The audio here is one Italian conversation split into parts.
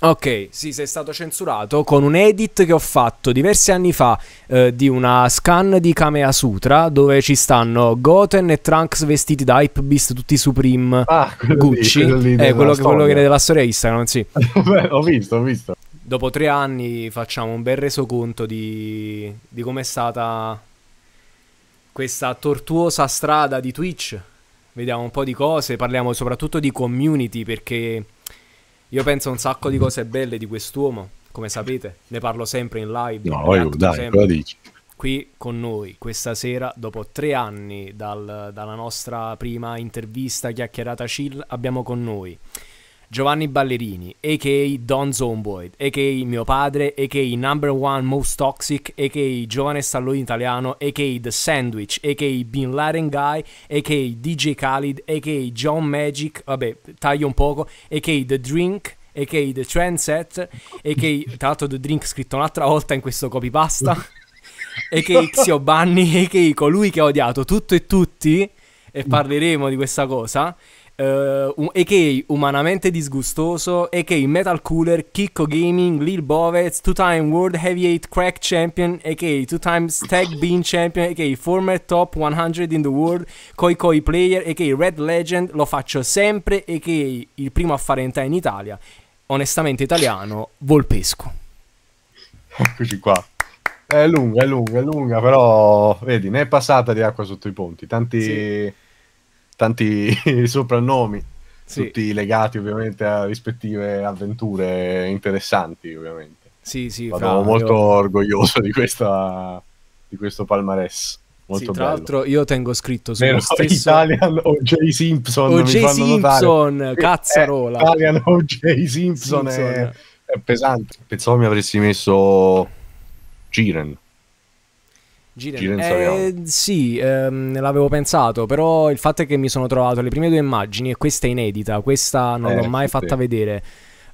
Ok, sì, sei stato censurato con un edit che ho fatto diversi anni fa eh, di una scan di Kamea Sutra dove ci stanno Goten e Trunks vestiti da Hype Beast, tutti Supreme, ah, Gucci, lì, quello, lì eh, quello, che, quello che è della storia Instagram, sì. Beh, ho visto, ho visto. Dopo tre anni facciamo un bel resoconto di, di com'è stata questa tortuosa strada di Twitch. Vediamo un po' di cose, parliamo soprattutto di community perché io penso un sacco di cose belle di quest'uomo, come sapete, ne parlo sempre in live. No, io, dai, cosa dici? Qui con noi questa sera, dopo tre anni dal, dalla nostra prima intervista chiacchierata chill, abbiamo con noi Giovanni Ballerini, a.k.a. Don Zomboid, a.k.a. mio padre, a.k.a. number one most toxic, a.k.a. giovane stallone italiano, a.k.a. The Sandwich, a.k.a. Bin Laden Guy, a.k.a. DJ Khalid, a.k.a. John Magic, vabbè, taglio un poco, a.k.a. The Drink, a.k.a. The Trendset, a.k.a. tra l'altro The Drink scritto un'altra volta in questo copypasta, a.k.a. Xio Banni, a.k.a. colui che ha odiato tutto e tutti, e parleremo di questa cosa, Uh, un, AK umanamente disgustoso, AK Metal Cooler, Kiko Gaming, Lil Bovez, 2 Time World Heavyweight Crack Champion, AK 2 Time Stag Bean Champion, AK Former Top 100 in the World, Koi Koi Player, AK Red Legend, lo faccio sempre, AK il primo a fare entrare in Italia, onestamente italiano, Volpesco. Eccoci qua. È lunga, è lunga, è lunga, però vedi, ne è passata di acqua sotto i ponti, tanti... Sì tanti soprannomi, sì. tutti legati ovviamente a rispettive avventure interessanti, ovviamente. Sì, sì, Sono molto io... orgoglioso di, questa, di questo palmarès. Molto sì, tra bello. l'altro io tengo scritto su Nero stesso... Italian O.J. Simpson O.J. Simpson, cazzarola eh, Italian O.J. Simpson, Simpson. È, è pesante pensavo mi avresti messo Giren Giren, eh, sì, ehm, l'avevo pensato, però il fatto è che mi sono trovato le prime due immagini e questa è inedita, questa non eh, l'ho mai fatta sì. vedere.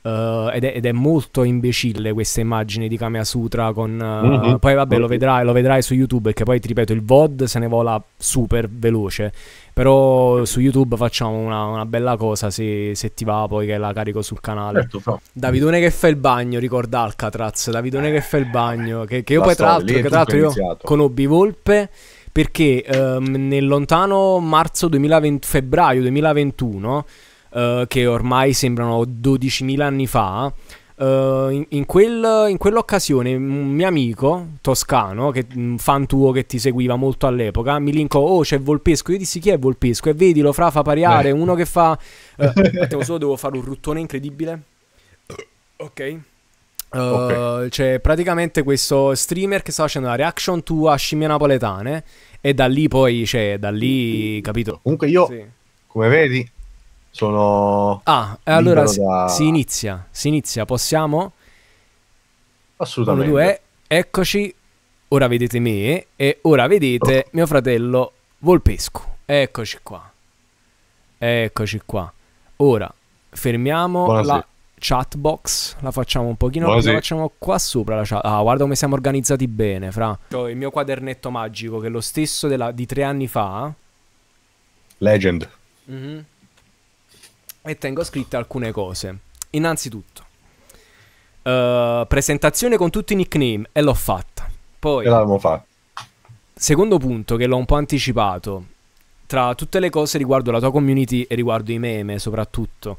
Uh, ed, è, ed, è, molto imbecille questa immagine di Kamea Sutra con... Uh, mm-hmm. Poi vabbè lo vedrai, lo vedrai, su YouTube perché poi ti ripeto il VOD se ne vola super veloce. Però su YouTube facciamo una, una bella cosa se, se, ti va poi che la carico sul canale. Certo, so. Davidone che fa il bagno, ricorda Alcatraz. Davidone eh, che fa il bagno. Che, che io poi tra l'altro, tra l'altro io conobbi Volpe perché um, nel lontano marzo 2020, febbraio 2021 eh, che ormai sembrano 12.000 anni fa. Uh, in, in, quel, in, quell'occasione un mio amico toscano, che, un fan tuo che ti seguiva molto all'epoca, mi linkò, oh c'è Volpesco, io dissi chi è Volpesco e vedilo fra fa pariare, eh. uno che fa... Uh, eh, Attimo solo, devo fare un ruttone incredibile. Ok. Uh, okay. C'è praticamente questo streamer che sta facendo la reaction tu a scimmie napoletane e da lì poi, cioè, da lì, capito? Comunque io, sì. come vedi, sono... Ah, e allora si, da... si, inizia, si inizia, possiamo? Assolutamente. Uno, due, eccoci, ora vedete me e ora vedete oh. mio fratello Volpescu. Eccoci qua. Eccoci qua. Ora fermiamo Buonasera. la chat box, la facciamo un pochino, Buonasera. la facciamo qua sopra la chat. Ah, guarda come siamo organizzati bene, fra. il mio quadernetto magico che è lo stesso della, di tre anni fa. Legend. Mm-hmm e tengo scritte alcune cose. Innanzitutto, uh, presentazione con tutti i nickname e l'ho fatta. Poi, fatta. secondo punto che l'ho un po' anticipato, tra tutte le cose riguardo la tua community e riguardo i meme soprattutto.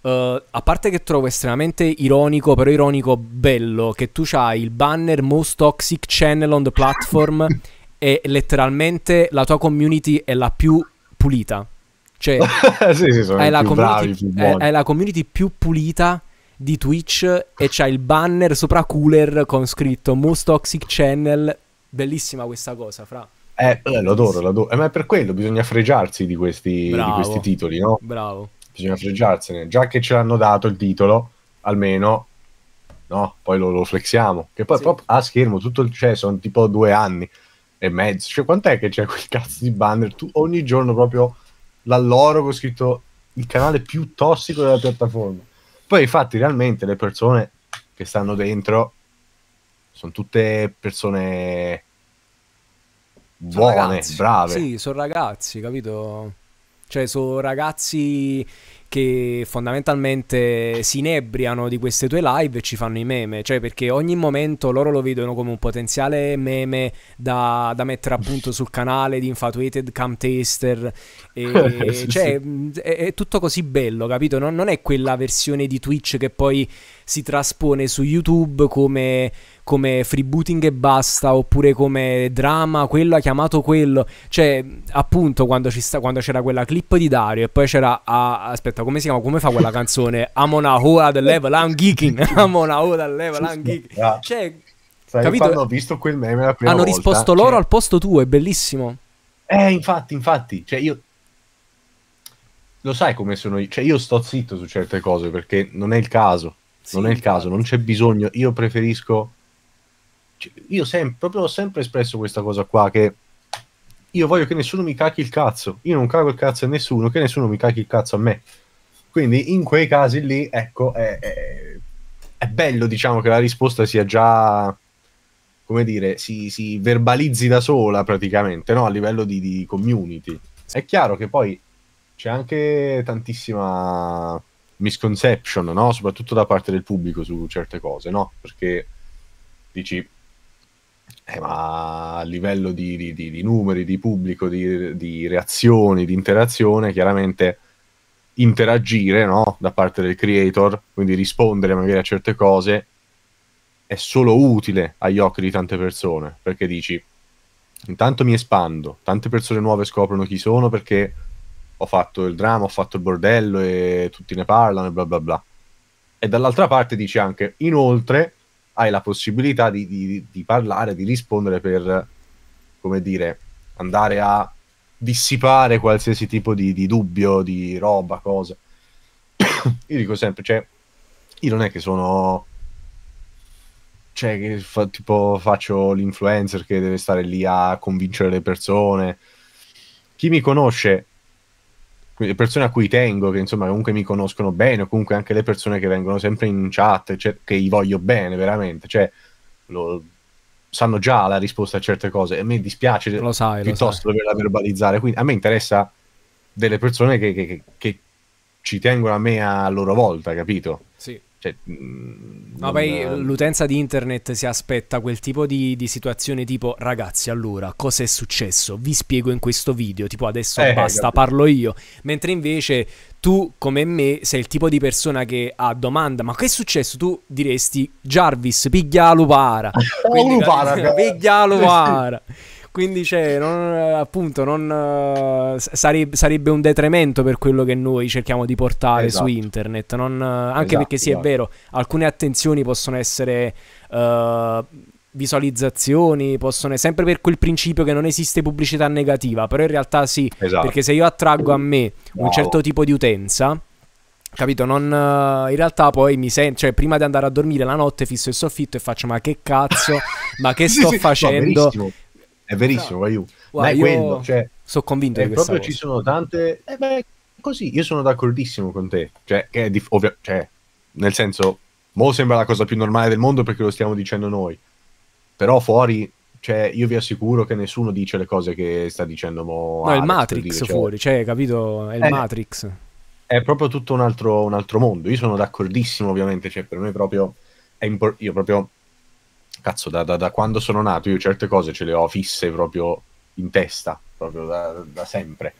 Uh, a parte che trovo estremamente ironico, però ironico bello, che tu hai il banner Most Toxic Channel on the Platform e letteralmente la tua community è la più pulita cioè, sì, sì, hai, la community, bravi, eh, hai, la community più pulita di Twitch e c'ha il banner sopra cooler con scritto Most Toxic Channel. Bellissima questa cosa, fra. Eh, eh lo Eh, ma è per quello, bisogna fregiarsi di questi, di questi titoli, no? Bravo. Bisogna fregiarsene. Già che ce l'hanno dato il titolo, almeno no? Poi lo, lo, flexiamo. Che poi sì. pop, a ah, schermo tutto il cioè, sono tipo due anni e mezzo. Cioè, quant'è che c'è quel cazzo di banner? Tu ogni giorno proprio l'alloro che ho scritto il canale più tossico della piattaforma. Poi infatti realmente le persone che stanno dentro sono tutte persone buone, sono brave. Sì, sono ragazzi, capito? Cioè, sono ragazzi che fondamentalmente si inebriano di queste tue live e ci fanno i meme, cioè perché ogni momento loro lo vedono come un potenziale meme da, da mettere appunto sul canale di Infatuated Cam Taster, e, sì, cioè sì. È, è, tutto così bello, capito? Non, non è quella versione di Twitch che poi si traspone su YouTube come come freebooting e basta, oppure come drama, quello ha chiamato quello. Cioè, appunto, quando, sta, quando c'era quella clip di Dario e poi c'era... Ah, aspetta, come si chiama? Come fa quella canzone? I'm on a whole other level, I'm geeking. I'm on a whole other level, I'm geeking. Ah. Cioè... Sai, capito? quando ho visto quel meme la prima Hanno volta, risposto cioè loro cioè... al posto tuo, è bellissimo. Eh, infatti, infatti, cioè io lo sai come sono io, cioè io sto zitto su certe cose perché non è il caso, sì, non è il caso, non c'è bisogno, io preferisco io sempre, proprio ho sempre espresso questa cosa qua che io voglio che nessuno mi cacchi il cazzo, io non cago il cazzo a nessuno, che nessuno mi cacchi il cazzo a me. Quindi in quei casi lì, ecco, è, è, è bello diciamo che la risposta sia già, come dire, si, si verbalizzi da sola praticamente, no? a livello di, di community. È chiaro che poi c'è anche tantissima misconception, no? soprattutto da parte del pubblico su certe cose, no? perché dici eh, ma a livello di, di, di, di numeri, di pubblico, di, reazioni, di interazione, chiaramente interagire no? da parte del creator, quindi rispondere magari a certe cose, è solo utile agli occhi di tante persone, perché dici, intanto mi espando, tante persone nuove scoprono chi sono perché ho fatto il dramma, ho fatto il bordello e tutti ne parlano e bla bla bla. E dall'altra parte dici anche, inoltre, hai la possibilità di, di, di parlare, di rispondere per, come dire, andare a dissipare qualsiasi tipo di, di dubbio, di roba, cosa. io dico sempre, cioè, io non è che sono... Cioè, che fa, tipo faccio l'influencer che deve stare lì a convincere le persone. Chi mi conosce le persone a cui tengo, che insomma comunque mi conoscono bene, o comunque anche le persone che vengono sempre in chat, cioè, che gli voglio bene veramente, cioè, lo, sanno già la risposta a certe cose. E a me dispiace lo sai, piuttosto doverla verbalizzare. Quindi a me interessa delle persone che, che, che, che ci tengono a me a loro volta, capito? Sì. Cioè, mm, no, poi l'utenza di internet si aspetta quel tipo di, di, situazione tipo ragazzi, allora cosa è successo? Vi spiego in questo video, tipo adesso eh, basta, parlo io. Mentre invece tu, come me, sei il tipo di persona che ha domanda, ma che è successo? Tu diresti Jarvis, piglia lupara. Oh, lupara, piglia lupara. Quindi cioè, non, appunto, non, eh, sareb- sarebbe un detrimento per quello che noi cerchiamo di portare esatto. su internet. Non, anche esatto, perché sì, esatto. è vero, alcune attenzioni possono essere... Uh, visualizzazioni, possono essere sempre per quel principio che non esiste pubblicità negativa, però in realtà sì, esatto. perché se io attraggo a me wow. un certo tipo di utenza, capito, non, eh, in realtà poi mi sento, cioè prima di andare a dormire la notte fisso il soffitto e faccio ma che cazzo, ma che sto sì, facendo? Sì, è verissimo, Raiu. Wow, ma è quello, cioè, sono convinto che eh, proprio cosa. ci sono tante eh beh, così, io sono d'accordissimo con te, cioè, che è dif- Ovvio... cioè, nel senso mo sembra la cosa più normale del mondo perché lo stiamo dicendo noi. Però fuori cioè, io vi assicuro che nessuno dice le cose che sta dicendo Mo. No, è il Matrix dire, cioè... fuori, cioè, capito? È il eh, Matrix. È proprio tutto un altro, un altro, mondo. Io sono d'accordissimo, ovviamente, cioè, per me proprio è impor- io proprio cazzo, da, da, da, quando sono nato io certe cose ce le ho fisse proprio in testa, proprio da, da sempre.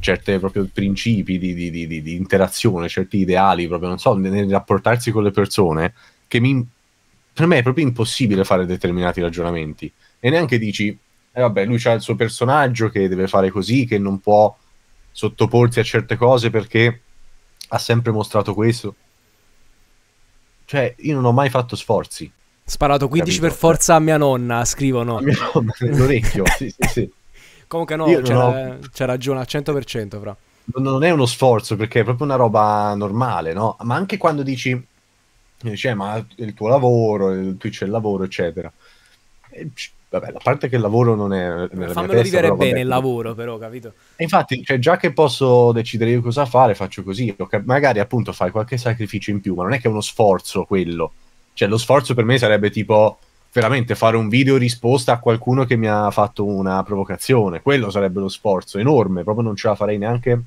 Certi proprio principi di, di, di, di, interazione, certi ideali, proprio non so, nel rapportarsi con le persone, che mi, per me è proprio impossibile fare determinati ragionamenti. E neanche dici, eh vabbè, lui ha il suo personaggio che deve fare così, che non può sottoporsi a certe cose perché ha sempre mostrato questo. Cioè, io non ho mai fatto sforzi Sparato 15 capito? per forza a mia nonna, scrivono. A mia nonna, nell'orecchio, sì, sì, sì. Comunque no, c'è, ho... ragione al 100%, fra. Non è uno sforzo, perché è proprio una roba normale, no? Ma anche quando dici, cioè, ma il tuo lavoro, il Twitch è il lavoro, eccetera. E, vabbè, la parte che il lavoro non è... Nella Fammelo testa, vivere però, bene vabbè. il lavoro, però, capito? E infatti, cioè, già che posso decidere io cosa fare, faccio così. Magari appunto fai qualche sacrificio in più, ma non è che è uno sforzo quello cioè, lo sforzo per me sarebbe tipo veramente fare un video risposta a qualcuno che mi ha fatto una provocazione. Quello sarebbe lo sforzo enorme, proprio non ce la farei neanche.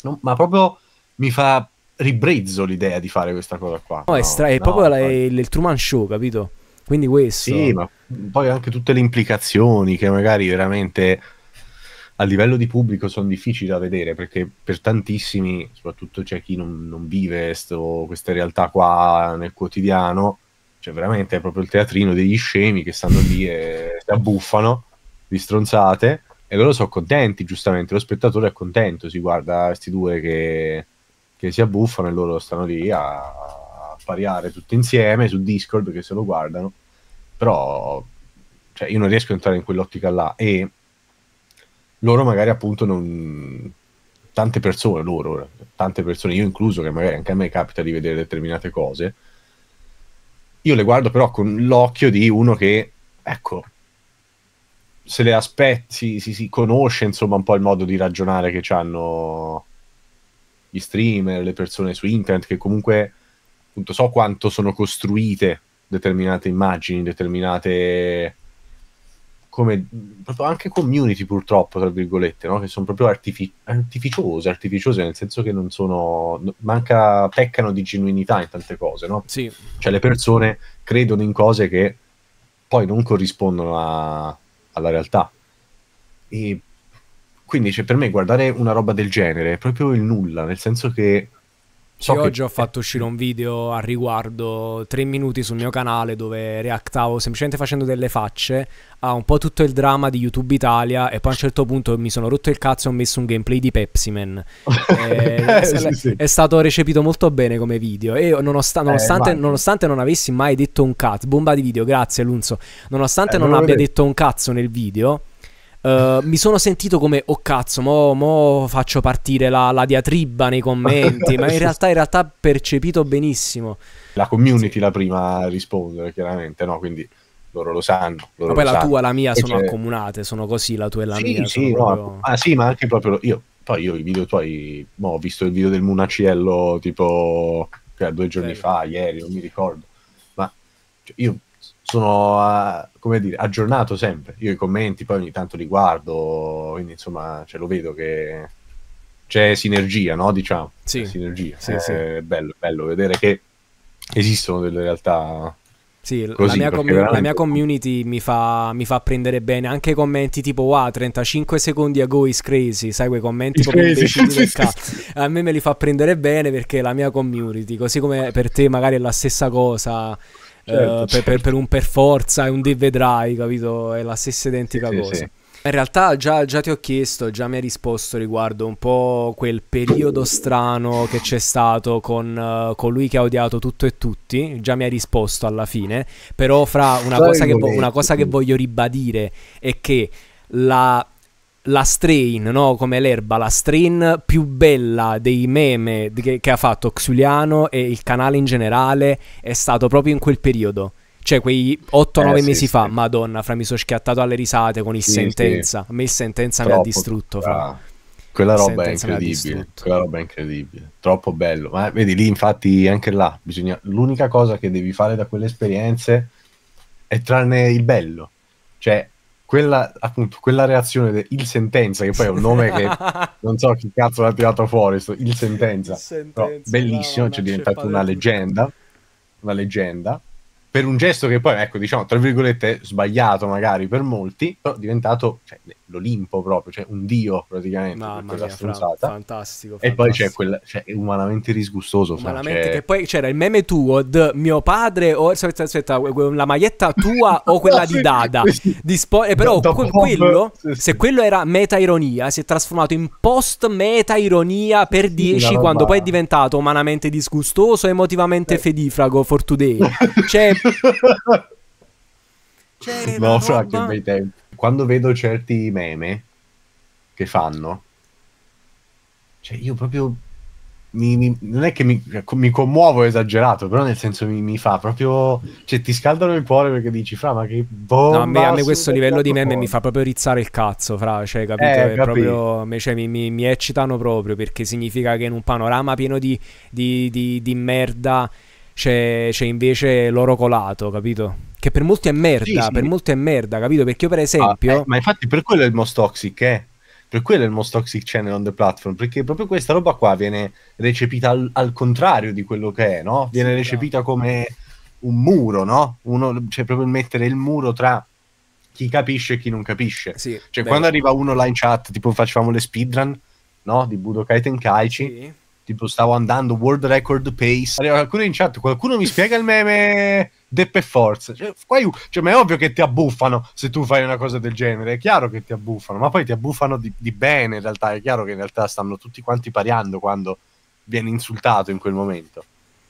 No, ma proprio mi fa ribrezzo l'idea di fare questa cosa qua. No, no è, stra- è no, proprio la, il, il Truman Show, capito? Quindi questo. Sì, ma poi anche tutte le implicazioni che magari veramente a livello di pubblico sono difficili da vedere perché per tantissimi, soprattutto c'è chi non, non vive sto, queste realtà qua nel quotidiano, cioè, veramente è proprio il teatrino degli scemi che stanno lì e si abbuffano di stronzate. E loro sono contenti, giustamente. Lo spettatore è contento, si guarda questi due che, che si abbuffano e loro stanno lì a pariare tutti insieme su Discord che se lo guardano. Però cioè, io non riesco a entrare in quell'ottica là. E loro magari appunto non tante persone loro tante persone io incluso che magari anche a me capita di vedere determinate cose io le guardo però con l'occhio di uno che, ecco, se le aspetti, si, si conosce insomma un po' il modo di ragionare che hanno gli streamer, le persone su internet, che comunque appunto so quanto sono costruite determinate immagini, determinate come proprio anche community purtroppo, tra virgolette, no? che sono proprio artifici- artificiose, artificiose nel senso che non sono, manca, peccano di genuinità in tante cose, no? Sì. Cioè le persone credono in cose che poi non corrispondono a, alla realtà. E quindi cioè, per me guardare una roba del genere è proprio il nulla, nel senso che So che... oggi ho fatto uscire un video a riguardo, tre minuti sul mio canale, dove reactavo semplicemente facendo delle facce a un po' tutto il dramma di YouTube Italia e poi a un certo punto mi sono rotto il cazzo e ho messo un gameplay di Pepsi Man. eh, è, sì, sì. è, stato recepito molto bene come video e nonost- eh, nonostante, eh, nonostante, non avessi mai detto un cazzo, bomba di video, grazie Lunzo, nonostante eh, non, non abbia detto un cazzo nel video eh, mi sono sentito come, oh cazzo, mo, mo faccio partire la, la, diatriba nei commenti, ma in realtà, in realtà percepito benissimo. La community sì. la prima a rispondere, chiaramente, no? Quindi loro lo sanno. Loro ma poi la sanno. tua e la mia e sono cioè... accomunate, sono così, la tua e la sì, mia. Sì, no, proprio... ah, sì, ma anche proprio io. Poi io i video tuoi, boh, ho visto il video del Munaciello tipo cioè, due giorni Bello. fa, ieri, non mi ricordo. Ma cioè, io sono a, come dire, aggiornato sempre. Io i commenti poi ogni tanto li guardo, quindi insomma cioè, lo vedo che c'è sinergia, no? Diciamo, sì. sinergia. Sì, eh, sì. È bello, bello vedere che esistono delle realtà sì, Così, la, mia com- veramente... la, mia community mi fa, mi fa, prendere bene anche i commenti tipo ah 35 secondi a go is crazy, sai quei commenti is proprio imbecilli del A me me li fa prendere bene perché la mia community, così come per te magari è la stessa cosa certo, eh, Per, certo. per, un per forza e un di vedrai, capito? È la stessa identica sì, cosa. Sì, sì. In realtà già, già, ti ho chiesto, già mi hai risposto riguardo un po' quel periodo strano che c'è stato con uh, colui che ha odiato tutto e tutti, già mi hai risposto alla fine, però fra una cosa, che, vo- una cosa che voglio ribadire è che la la strain, no? come l'erba, la strain più bella dei meme che, che, ha fatto Xuliano e il canale in generale è stato proprio in quel periodo. Cioè, quei 8-9 eh, mesi sì. fa, madonna, fra mi sono schiattato alle risate con il sì, sentenza. A me il sentenza Troppo, mi ha distrutto. Fra. Quella roba è incredibile. Quella roba è incredibile. Troppo bello. Ma vedi lì, infatti, anche là, bisogna... l'unica cosa che devi fare da quelle esperienze è trarne il bello. Cioè, quella, appunto, quella reazione del Il Sentenza, che poi è un nome che non so chi cazzo l'ha tirato fuori, sto, Il Sentenza, il sentenza no, bellissimo, cioè è cioè diventato una leggenda, una leggenda, per un gesto che poi, ecco, diciamo, tra virgolette, sbagliato magari per molti, però è diventato, cioè, l'Olimpo proprio, cioè un dio praticamente no, Mamma quella mia, stronzata. fantastico, E poi c'è quel cioè, è umanamente disgustoso, umanamente cioè... che poi c'era il meme tuo d- mio padre o aspetta, aspetta, la maglietta tua o quella ah, di Dada. Di spo- eh, però que- quello se quello era meta ironia, si è trasformato in post meta ironia per 10 sì, quando poi è diventato umanamente disgustoso, emotivamente eh. fedifrago for today. Cioè C'era no, fra che bei tempi quando vedo certi meme che fanno, cioè io proprio mi, mi, non è che mi, ecco, mi, commuovo esagerato, però nel senso mi, mi, fa proprio. Cioè, ti scaldano il cuore perché dici, fra, ma che bomba. No, a me, a me questo livello di meme cuore. mi fa proprio rizzare il cazzo, fra, cioè, capito? Eh, proprio, cioè, mi, eccitano proprio perché significa che in un panorama pieno di, di, di, di merda c'è, c'è invece l'oro colato, capito? Che per molti è merda, sì, sì. per molti è merda, capito? Perché io per esempio... Ah, eh, ma infatti per quello è il most toxic, eh? Per quello è il most toxic channel on the platform, perché proprio questa roba qua viene recepita al, al contrario di quello che è, no? Viene sì, esatto. recepita no. come un muro, no? Uno, cioè proprio il mettere il muro tra chi capisce e chi non capisce. Sì, cioè, beh. quando arriva uno là in chat, tipo facevamo le speedrun, no? Di Budokai Tenkaichi. Sì tipo stavo andando world record pace. Arriva qualcuno in chat, qualcuno mi spiega il meme Deppe Force. Cioè, cioè, ma è ovvio che ti abbuffano se tu fai una cosa del genere, è chiaro che ti abbuffano, ma poi ti abbuffano di, di bene in realtà, è chiaro che in realtà stanno tutti quanti pariando quando viene insultato in quel momento,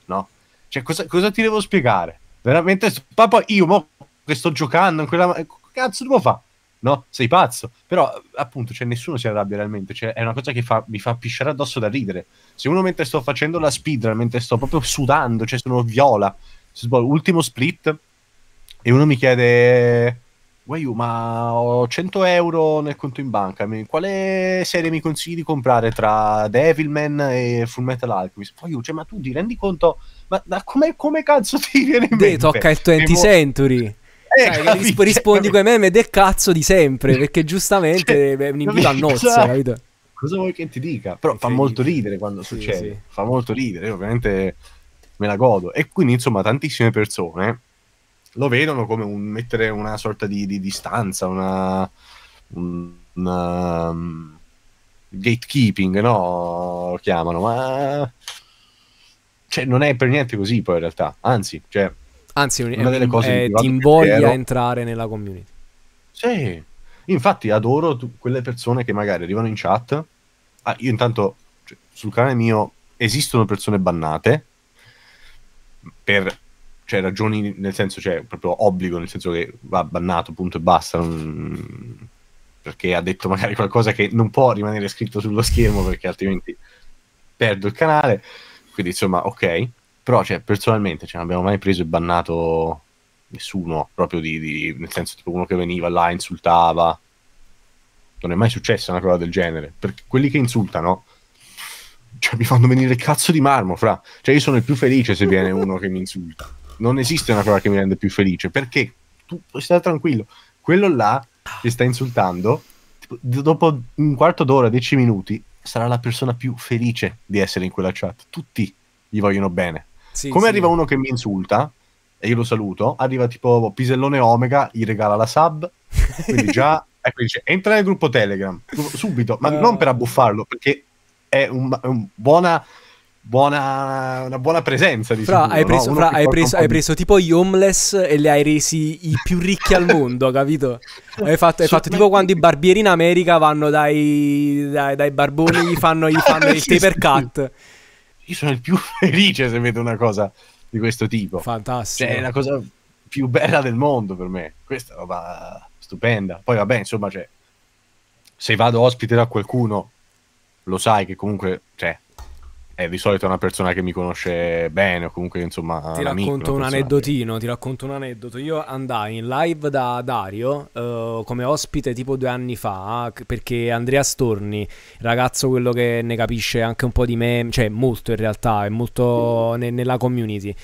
no? Cioè, cosa, cosa ti devo spiegare? Veramente, papà, io mo, che sto giocando in quella... Cazzo lo fare? no? Sei pazzo. Però appunto, cioè, nessuno si arrabbia realmente, cioè, è una cosa che fa, mi fa pisciare addosso da ridere. Se uno mentre sto facendo la speedrun, mentre sto proprio sudando, cioè sono viola, ultimo split, e uno mi chiede... Wayu, ma ho 100 euro nel conto in banca. Quale serie mi consigli di comprare tra Devilman e Fullmetal Alchemist? Poi io, cioè, ma tu ti rendi conto? Ma, ma come, cazzo ti viene in mente? Tocca il 20 Century. Eh, Sai, rispondi con i meme del cazzo di sempre, perché giustamente cioè, è un invito a nozze, esatto. capito? Cosa vuoi che ti dica? Però fa molto ridere quando sì, succede, sì. fa molto ridere, ovviamente me la godo. E quindi, insomma, tantissime persone lo vedono come un, mettere una sorta di, di distanza, una, una um, gatekeeping, no? Lo chiamano, ma cioè, non è per niente così poi in realtà, anzi, cioè, Anzi, un, una delle cose eh, ti invoglia a entrare nella community. Sì, infatti adoro tu, quelle persone che magari arrivano in chat. Ah, io intanto cioè, sul canale mio esistono persone bannate per cioè, ragioni, nel senso, cioè, proprio obbligo, nel senso che va bannato, punto e basta. Non... Perché ha detto magari qualcosa che non può rimanere scritto sullo schermo perché altrimenti perdo il canale. Quindi insomma, ok. Però, cioè, personalmente, cioè, non abbiamo mai preso e bannato nessuno, proprio di, di, nel senso tipo uno che veniva là, insultava. Non è mai successa una cosa del genere, perché quelli che insultano cioè, mi fanno venire il cazzo di marmo, fra. Cioè, io sono il più felice se viene uno che mi insulta. Non esiste una cosa che mi rende più felice, perché tu puoi stare tranquillo. Quello là che sta insultando, tipo, dopo un quarto d'ora, dieci minuti, sarà la persona più felice di essere in quella chat. Tutti gli vogliono bene. Sì, Come sì. arriva uno che mi insulta, e io lo saluto, arriva tipo Pisellone Omega, gli regala la sub, quindi già... ecco, dice, entra nel gruppo Telegram, subito, ma uh... non per abbuffarlo, perché è un, un buona... Buona, una buona presenza di fra, sicuro, hai preso, no? fra, hai preso, hai preso tipo gli homeless e li hai resi i più ricchi al mondo, capito? Hai fatto, hai fatto tipo quando i barbieri in America vanno dai, dai, dai barboni, gli fanno, gli fanno ah, il taper cut io sono il più felice se vedo una cosa di questo tipo. Fantastico. Cioè, è la cosa più bella del mondo per me. Questa è una roba stupenda. Poi vabbè, insomma, cioè, se vado ospite da qualcuno, lo sai che comunque, cioè, eh, di solito è una persona che mi conosce bene o comunque insomma... Ti un racconto amico, un aneddotino, che... ti racconto un aneddoto. Io andai in live da Dario uh, come ospite tipo due anni fa perché Andrea Storni, ragazzo quello che ne capisce anche un po' di me, cioè molto in realtà, è molto ne- nella community.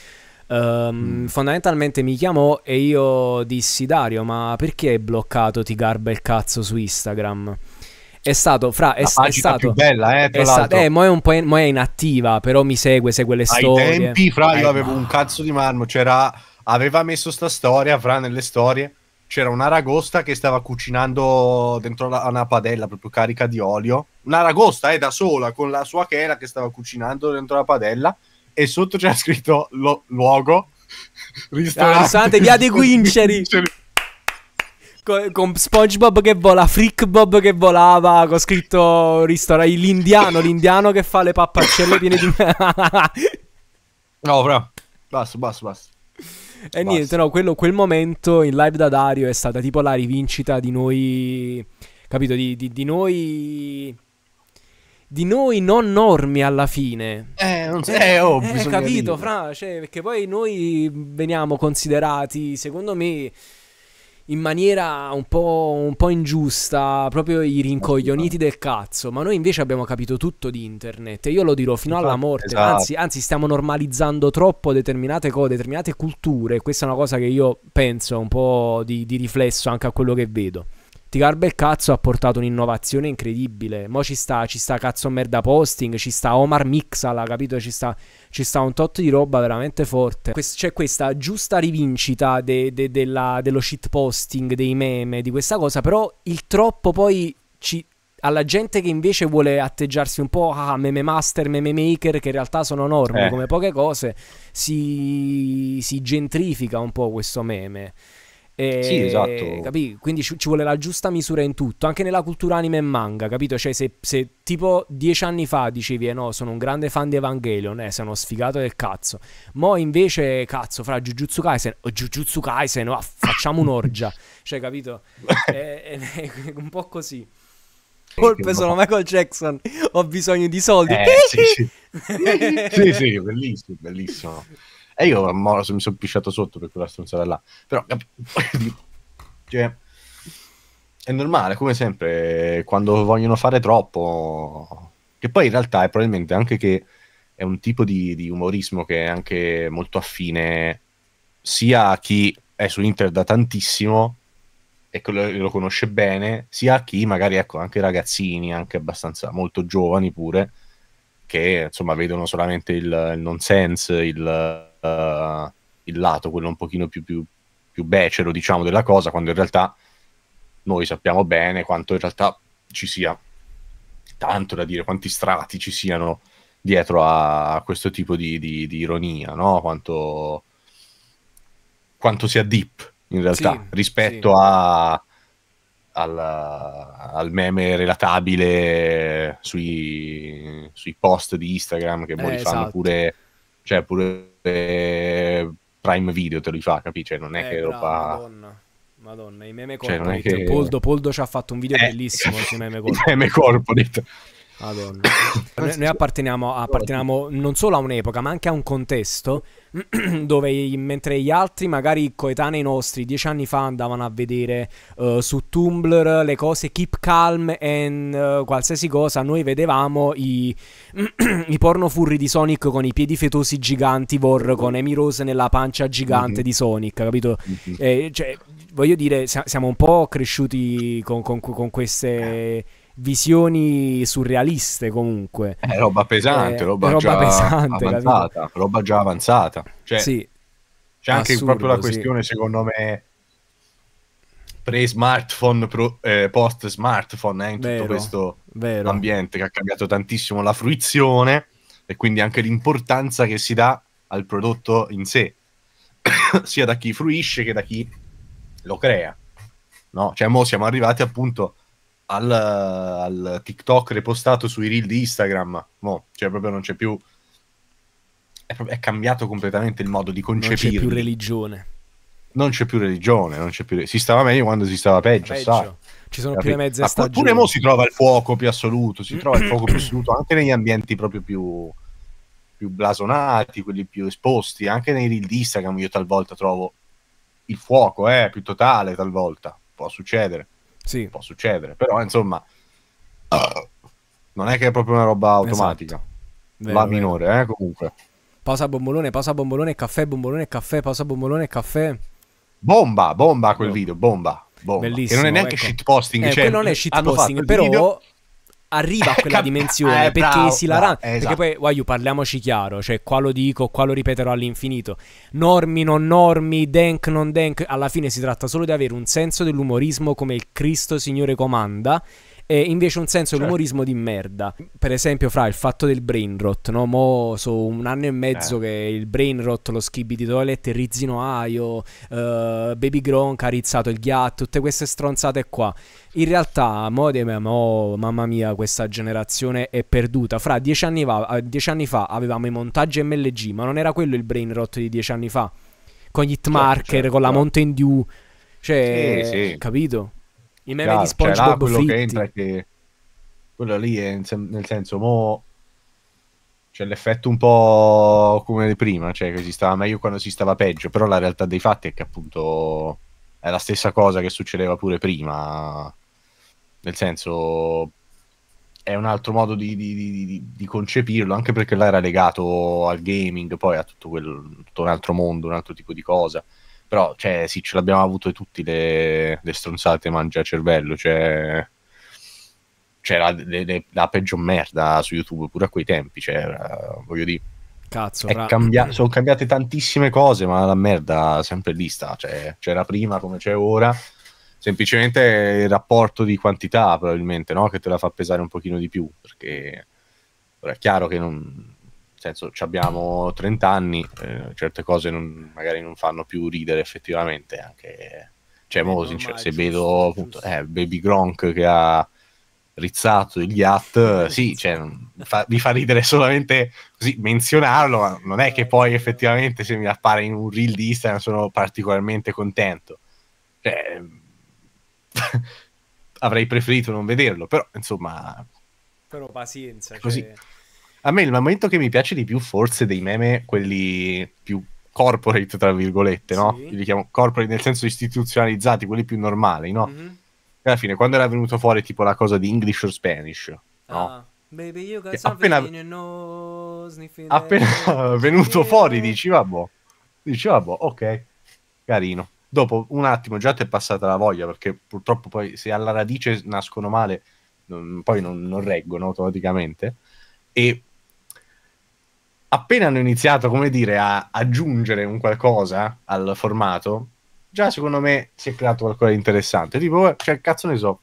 Um, mm. Fondamentalmente mi chiamò e io dissi Dario ma perché hai bloccato Ti garba il cazzo su Instagram? è stato fra è, la eh, è stato, più bella, eh, è stato, eh, mo è un po' in, mo è inattiva, però mi segue, segue le Ai storie. Ai tempi, fra io ecco. avevo un cazzo di marmo, c'era aveva messo sta storia, fra nelle storie c'era un'aragosta che stava cucinando dentro la, una padella proprio carica di olio. Un'aragosta è eh, da sola con la sua chela che stava cucinando dentro la padella e sotto c'era scritto lo, luogo ah, ristorante, ah, via di quinceri con, SpongeBob che vola, FreakBob che volava, con scritto Ristora, l'indiano, l'indiano che fa le pappacelle piene di... no, bravo. Basta, basta, basta. E basta. niente, no, quello, quel momento in live da Dario è stata tipo la rivincita di noi... Capito? di, di, di noi di noi non normi alla fine. Eh, non so, eh, oh, eh, capito, dire. Fra, cioè, perché poi noi veniamo considerati, secondo me, in maniera un po', un po', ingiusta, proprio i rincoglioniti del cazzo, ma noi invece abbiamo capito tutto di internet e io lo dirò fino alla morte, esatto. anzi, anzi, stiamo normalizzando troppo determinate cose, determinate culture, questa è una cosa che io penso un po' di, di riflesso anche a quello che vedo. Ticar bel cazzo ha portato un'innovazione incredibile. Mo ci sta, ci sta cazzo merda posting, ci sta Omar Mixala, capito? Ci sta, ci sta un tot di roba veramente forte. c'è questa giusta rivincita de- de- della, dello shitposting, dei meme, di questa cosa, però il troppo poi ci, alla gente che invece vuole atteggiarsi un po' a ah, meme master, meme maker, che in realtà sono norme eh. come poche cose, si, si gentrifica un po' questo meme. E, sì, esatto. Capì? Quindi ci, ci, vuole la giusta misura in tutto, anche nella cultura anime e manga, capito? Cioè, se, se tipo dieci anni fa dicevi, eh no, sono un grande fan di Evangelion, eh, sono sfigato del cazzo. Mo invece, cazzo, fra Jujutsu Kaisen, oh, Jujutsu Kaisen, oh, facciamo un'orgia. cioè, capito? è, è, è, un po' così. Colpe sono Michael Jackson, ho bisogno di soldi. Eh, sì, sì. sì, sì, bellissimo, bellissimo. E io mo, mi sono pisciato sotto per quella stronzata là. Però, cioè, è normale, come sempre, quando vogliono fare troppo. Che poi in realtà è probabilmente anche che è un tipo di, di umorismo che è anche molto affine sia a chi è su internet da tantissimo e lo, lo conosce bene, sia a chi magari, ecco, anche ragazzini, anche abbastanza molto giovani pure, che insomma vedono solamente il, il nonsense, il uh, il lato, quello un pochino più, più, più becero, diciamo, della cosa, quando in realtà noi sappiamo bene quanto in realtà ci sia tanto da dire, quanti strati ci siano dietro a questo tipo di, di, di ironia, no? quanto, quanto, sia deep in realtà sì, rispetto sì. A, al, al, meme relatabile sui, sui, post di Instagram che eh, poi esatto. fanno pure, cioè pure eh, Prime Video te li fa, capisci? Cioè, non è eh, che bravo, roba... Madonna. Madonna, i meme corporate. Cioè, che... Poldo, Poldo ci ha fatto un video eh, bellissimo sui meme corporate. meme corporate. Madonna. Noi, noi apparteniamo, apparteniamo, non solo a un'epoca, ma anche a un contesto dove mentre gli altri, magari coetanei nostri, dieci anni fa andavano a vedere uh, su Tumblr le cose keep calm and uh, qualsiasi cosa, noi vedevamo i, i furri di Sonic con i piedi fetosi giganti, Vor con Amy Rose nella pancia gigante mm -hmm. di Sonic, capito? Mm -hmm. eh, cioè, voglio dire, siamo un po' cresciuti con, con, con queste eh visioni surrealiste comunque. È eh, roba pesante, eh, roba, roba, già pesante, avanzata, capito? roba già avanzata. Cioè, sì, c'è anche assurdo, proprio la questione, sì. secondo me, pre-smartphone, pro, eh, post-smartphone, eh, in vero, tutto questo vero. ambiente che ha cambiato tantissimo la fruizione e quindi anche l'importanza che si dà al prodotto in sé, sia da chi fruisce che da chi lo crea. No? Cioè, mo siamo arrivati appunto al, al TikTok repostato sui reel di Instagram. No, cioè proprio non c'è più... È, proprio, è cambiato completamente il modo di concepire. Non c'è più religione. Non c'è più religione, non c'è più... si stava meglio quando si stava peggio, peggio. sai ci sono più mezze stagioni. Pure mo si trova il fuoco più assoluto, si trova il fuoco più assoluto anche negli ambienti proprio più, più blasonati, quelli più esposti, anche nei reel di Instagram io talvolta trovo il fuoco, eh, più totale talvolta, può succedere. Sì. Può succedere, però insomma, uh, non è che è proprio una roba esatto. automatica. Esatto. Vero, La minore, eh, comunque. Pausa bombolone, pausa bombolone, caffè, bombolone, caffè, pausa bombolone, caffè. Bomba, bomba quel video, bomba. bomba. Bellissimo. Che non è neanche ecco. shitposting. Eh, cioè, non è shitposting, però... Video arriva a eh, quella dimensione eh, perché bravo, si la Esatto. Perché poi, Waiu, parliamoci chiaro: cioè, qua lo dico, qua lo ripeterò all'infinito. Normi, non normi, denk, non denk. Alla fine si tratta solo di avere un senso dell'umorismo come il Cristo Signore comanda e invece un senso certo. l'umorismo di merda. Per esempio, fra il fatto del brain rot, no? Mo so un anno e mezzo eh. che il brain rot, lo skibby di toilette, Rizzino Aio, uh, eh, Baby Gronk ha rizzato il ghiatto, tutte queste stronzate qua. In realtà, mo, mo, mamma mia, questa generazione è perduta. Fra dieci anni, va, eh, dieci anni fa avevamo i montaggi MLG, ma non era quello il brain rot di dieci anni fa. Con gli certo, hitmarker, certo, certo. con la Mountain Dew. Cioè, sì, sì. capito? I meme Chiaro, di cioè, SpongeBob cioè, quello fitti. che entra che... Quello lì è nel senso, mo... C'è cioè, l'effetto un po' come prima, cioè che si stava meglio quando si stava peggio, però la realtà dei fatti è che appunto è la stessa cosa che succedeva pure prima. Nel senso, è un altro modo di, di, di, di, concepirlo, anche perché là era legato al gaming, poi a tutto, quel, tutto un altro mondo, un altro tipo di cosa. Però, cioè, sì, ce l'abbiamo avuto tutti le, le stronzate mangia cervello, cioè... C'era le, le, la peggio merda su YouTube pure a quei tempi, c'era, cioè, voglio dire... Cazzo, fra... cambia- sono cambiate tantissime cose, ma la merda sempre lì sta. Cioè, c'era prima come c'è ora. Semplicemente il rapporto di quantità, probabilmente, no? che te la fa pesare un pochino di più. Perché ora è chiaro che non, senso abbiamo 30 anni, eh, certe cose non, magari non fanno più ridere effettivamente, anche eh, cioè, eh, mo, sincero, se vedo appunto, eh, Baby Gronk che ha rizzato il yacht, eh, sì, cioè, fa, mi fa ridere solamente così menzionarlo, ma non è che poi effettivamente se mi appare in un reel di Instagram sono particolarmente contento. Cioè, avrei preferito non vederlo, però insomma... Però pazienza. Così. Cioè a me il momento che mi piace di più, forse, dei meme, quelli più corporate, tra virgolette, no? Sì. Li chiamo corporate nel senso istituzionalizzati, quelli più normali, no? Mm-hmm. Alla fine, quando era venuto fuori tipo la cosa di English or Spanish, ah. no? Baby, you guys appena, appena venuto fuori dici vabbò, dici vabbò, ok, carino. Dopo un attimo già ti è passata la voglia perché purtroppo poi se alla radice nascono male non, poi non, non reggono automaticamente e appena hanno iniziato, come dire, a aggiungere un qualcosa al formato, già secondo me si è creato qualcosa di interessante. Tipo, oh, cioè, cazzo ne so.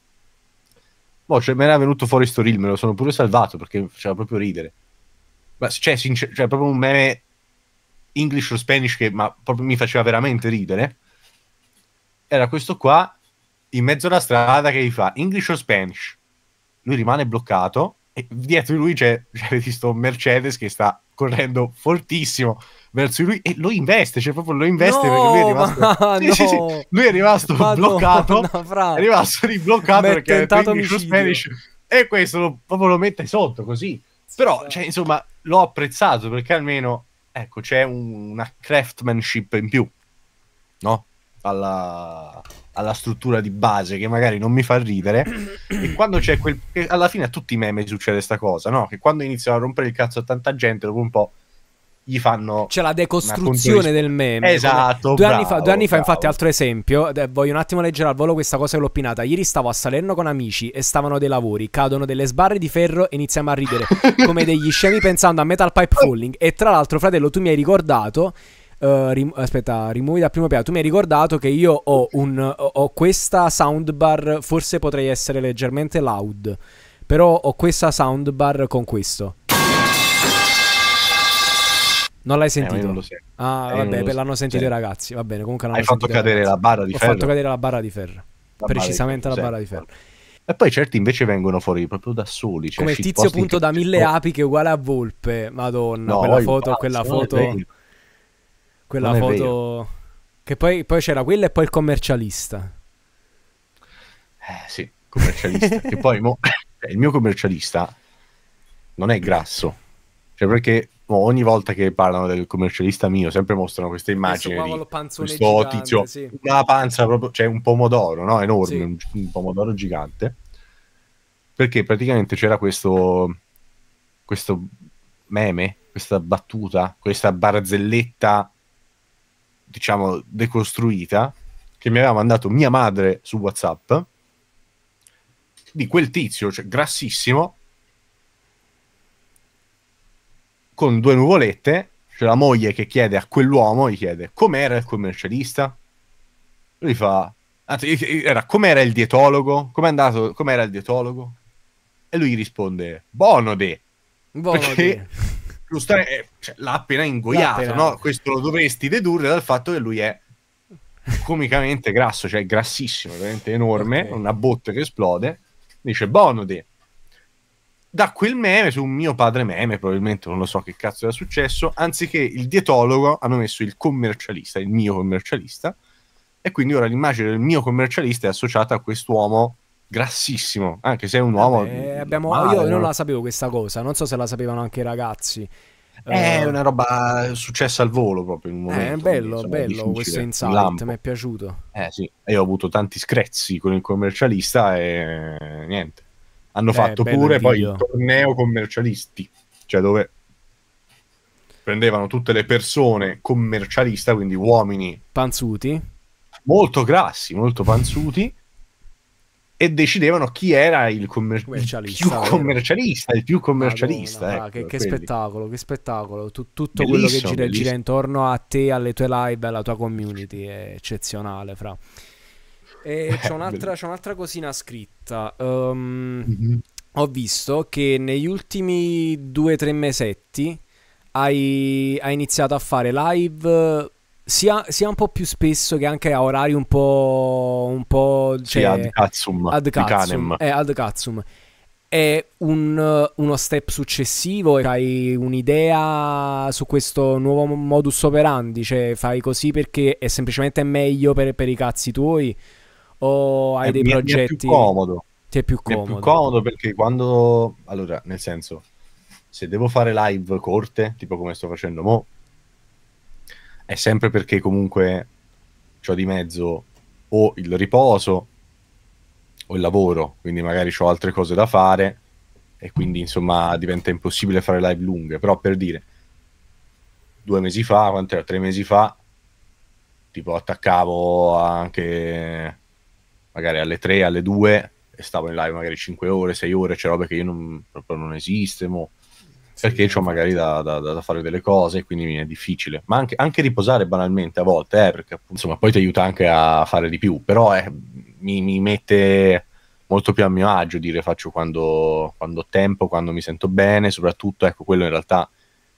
Boh, cioè, me era venuto fuori sto reel, me lo sono pure salvato perché faceva proprio ridere. Ma, cioè, sincer- cioè, proprio un meme English o Spanish che ma, proprio mi faceva veramente ridere. Era questo qua, in mezzo alla strada, che gli fa English o Spanish. Lui rimane bloccato e dietro di lui c'è, c'è visto Mercedes che sta correndo fortissimo verso lui e lo investe, cioè proprio lo investe no, perché lui è rimasto, sì, no, sì, sì, lui è rimasto bloccato, no, è rimasto ribloccato perché ha tentato Spanish e questo lo, proprio lo mette sotto così. Però, cioè, insomma, l'ho apprezzato perché almeno, ecco, c'è un, una craftsmanship in più, no? Alla alla struttura di base che magari non mi fa ridere e quando c'è quel alla fine a tutti i meme succede questa cosa no? che quando iniziano a rompere il cazzo a tanta gente dopo un po' gli fanno c'è la decostruzione del meme esatto due, bravo, anni, fa, due anni fa, infatti altro esempio voglio un attimo leggere al volo questa cosa che l'ho opinata ieri stavo a Salerno con amici e stavano dei lavori cadono delle sbarre di ferro e iniziamo a ridere come degli scemi pensando a Metal Pipe Falling e tra l'altro fratello tu mi hai ricordato eh, rim- aspetta, rimuovi dal primo piano. Tu mi hai ricordato che io ho, un, ho questa soundbar, forse potrei essere leggermente loud, però ho questa soundbar con questo. Non l'hai eh, sentito? Eh, non lo Ah, eh, vabbè, so. l'hanno sentito sì. i ragazzi. Va bene, comunque Hai fatto cadere la barra di ho ferro. Ho fatto cadere la barra di ferro. La Precisamente barra di ferro. la barra di ferro. E poi certi invece vengono fuori proprio da soli. Cioè Come il tizio punto da mille api che è uguale a Volpe. Madonna, no, quella foto, pazzo, quella foto. Bello quella foto... Che poi, poi c'era quella e poi il commercialista. Eh sì, commercialista. che poi mo, cioè, il mio commercialista non è grasso. Cioè perché mo, ogni volta che parlano del commercialista mio sempre mostrano queste immagini questo, di questo tizio, sì. una panza proprio, cioè un pomodoro, no? Enorme, sì. un, un, pomodoro gigante. Perché praticamente c'era questo, questo meme, questa battuta, questa barzelletta diciamo, decostruita che mi aveva mandato mia madre su WhatsApp di quel tizio, cioè grassissimo, con due nuvolette, cioè la moglie che chiede a quell'uomo, gli chiede com'era il commercialista? Lui fa, anzi, era com'era il dietologo? Com'è andato, com'era il dietologo? E lui gli risponde, Bonode. Bonode. Perché Giustamente, eh, cioè, l'ha appena ingoiato, l'ha appena... no? Questo lo dovresti dedurre dal fatto che lui è comicamente grasso, cioè grassissimo, veramente enorme, okay. una botte che esplode. Dice Bonodi. Da quel meme, su un mio padre meme, probabilmente non lo so che cazzo era successo, anziché il dietologo hanno messo il commercialista, il mio commercialista, e quindi ora l'immagine del mio commercialista è associata a quest'uomo grassissimo, anche se è un uomo. Eh, abbiamo, male, io no? non la sapevo questa cosa, non so se la sapevano anche i ragazzi. È uh, una roba successa al volo proprio in un eh, momento. È eh, bello, quindi, bello diciamo, questo insight, mi è piaciuto. Eh sì, io ho avuto tanti screzzi con il commercialista e niente. Hanno eh, fatto pure poi il torneo commercialisti, cioè dove prendevano tutte le persone commercialista, quindi uomini panzuti, molto grassi, molto panzuti e decidevano chi era il, commer- commercialista, il più commercialista, il più commercialista. Madonna, ecco, che, che spettacolo, che spettacolo. Tut- tutto bellissimo, quello che gira, gira, intorno a te, alle tue live, alla tua community è eccezionale, fra. Eh, c'è, un'altra, c'è, un'altra, cosina scritta. Um, mm-hmm. Ho visto che negli ultimi due o tre mesetti hai, hai iniziato a fare live sia, sia, un po' più spesso che anche a orari un po'... Un po' cioè, sì, ad cazzum. Ad cazzum. Eh, ad cazzum. È un, uno step successivo e hai un'idea su questo nuovo modus operandi, cioè fai così perché è semplicemente meglio per, per i cazzi tuoi o hai è, eh, dei mi, progetti... È più comodo. Ti è più comodo. è più comodo perché quando... Allora, nel senso, se devo fare live corte, tipo come sto facendo mo', è sempre perché comunque ho di mezzo o il riposo o il lavoro, quindi magari ho altre cose da fare e quindi insomma diventa impossibile fare live lunghe, però per dire due mesi fa, quanto era, tre mesi fa, tipo attaccavo anche magari alle tre, alle due e stavo in live magari cinque ore, sei ore, c'è cioè roba che io non, proprio non esiste, mo perché ho magari da, da, da, fare delle cose, e quindi mi è difficile. Ma anche, anche riposare banalmente a volte, eh, perché insomma poi ti aiuta anche a fare di più, però eh, mi, mi, mette molto più a mio agio dire faccio quando, quando ho tempo, quando mi sento bene, soprattutto ecco quello in realtà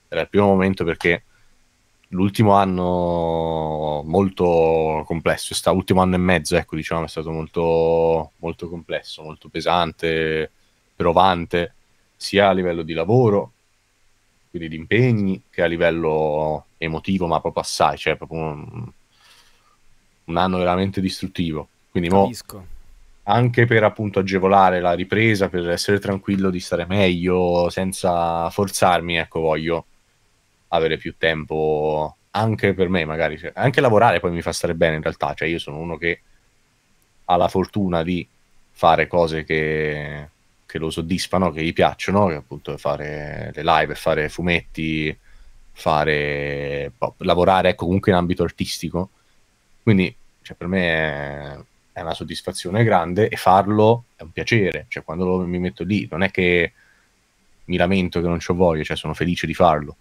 era il primo momento perché l'ultimo anno molto complesso, sta, l'ultimo anno e mezzo ecco diciamo è stato molto, molto complesso, molto pesante, provante sia a livello di lavoro quindi di impegni, che a livello emotivo, ma proprio assai, cioè proprio un, un anno veramente distruttivo. Quindi mo, anche per appunto agevolare la ripresa, per essere tranquillo di stare meglio, senza forzarmi, ecco, voglio avere più tempo anche per me, magari. Cioè, anche lavorare poi mi fa stare bene in realtà, cioè io sono uno che ha la fortuna di fare cose che che lo soddisfano, che gli piacciono, che appunto fare le live, fare fumetti, fare, boh, lavorare ecco, comunque in ambito artistico. Quindi cioè, per me è una soddisfazione grande e farlo è un piacere. Cioè, quando lo, mi metto lì non è che mi lamento che non ci ho voglia, cioè, sono felice di farlo.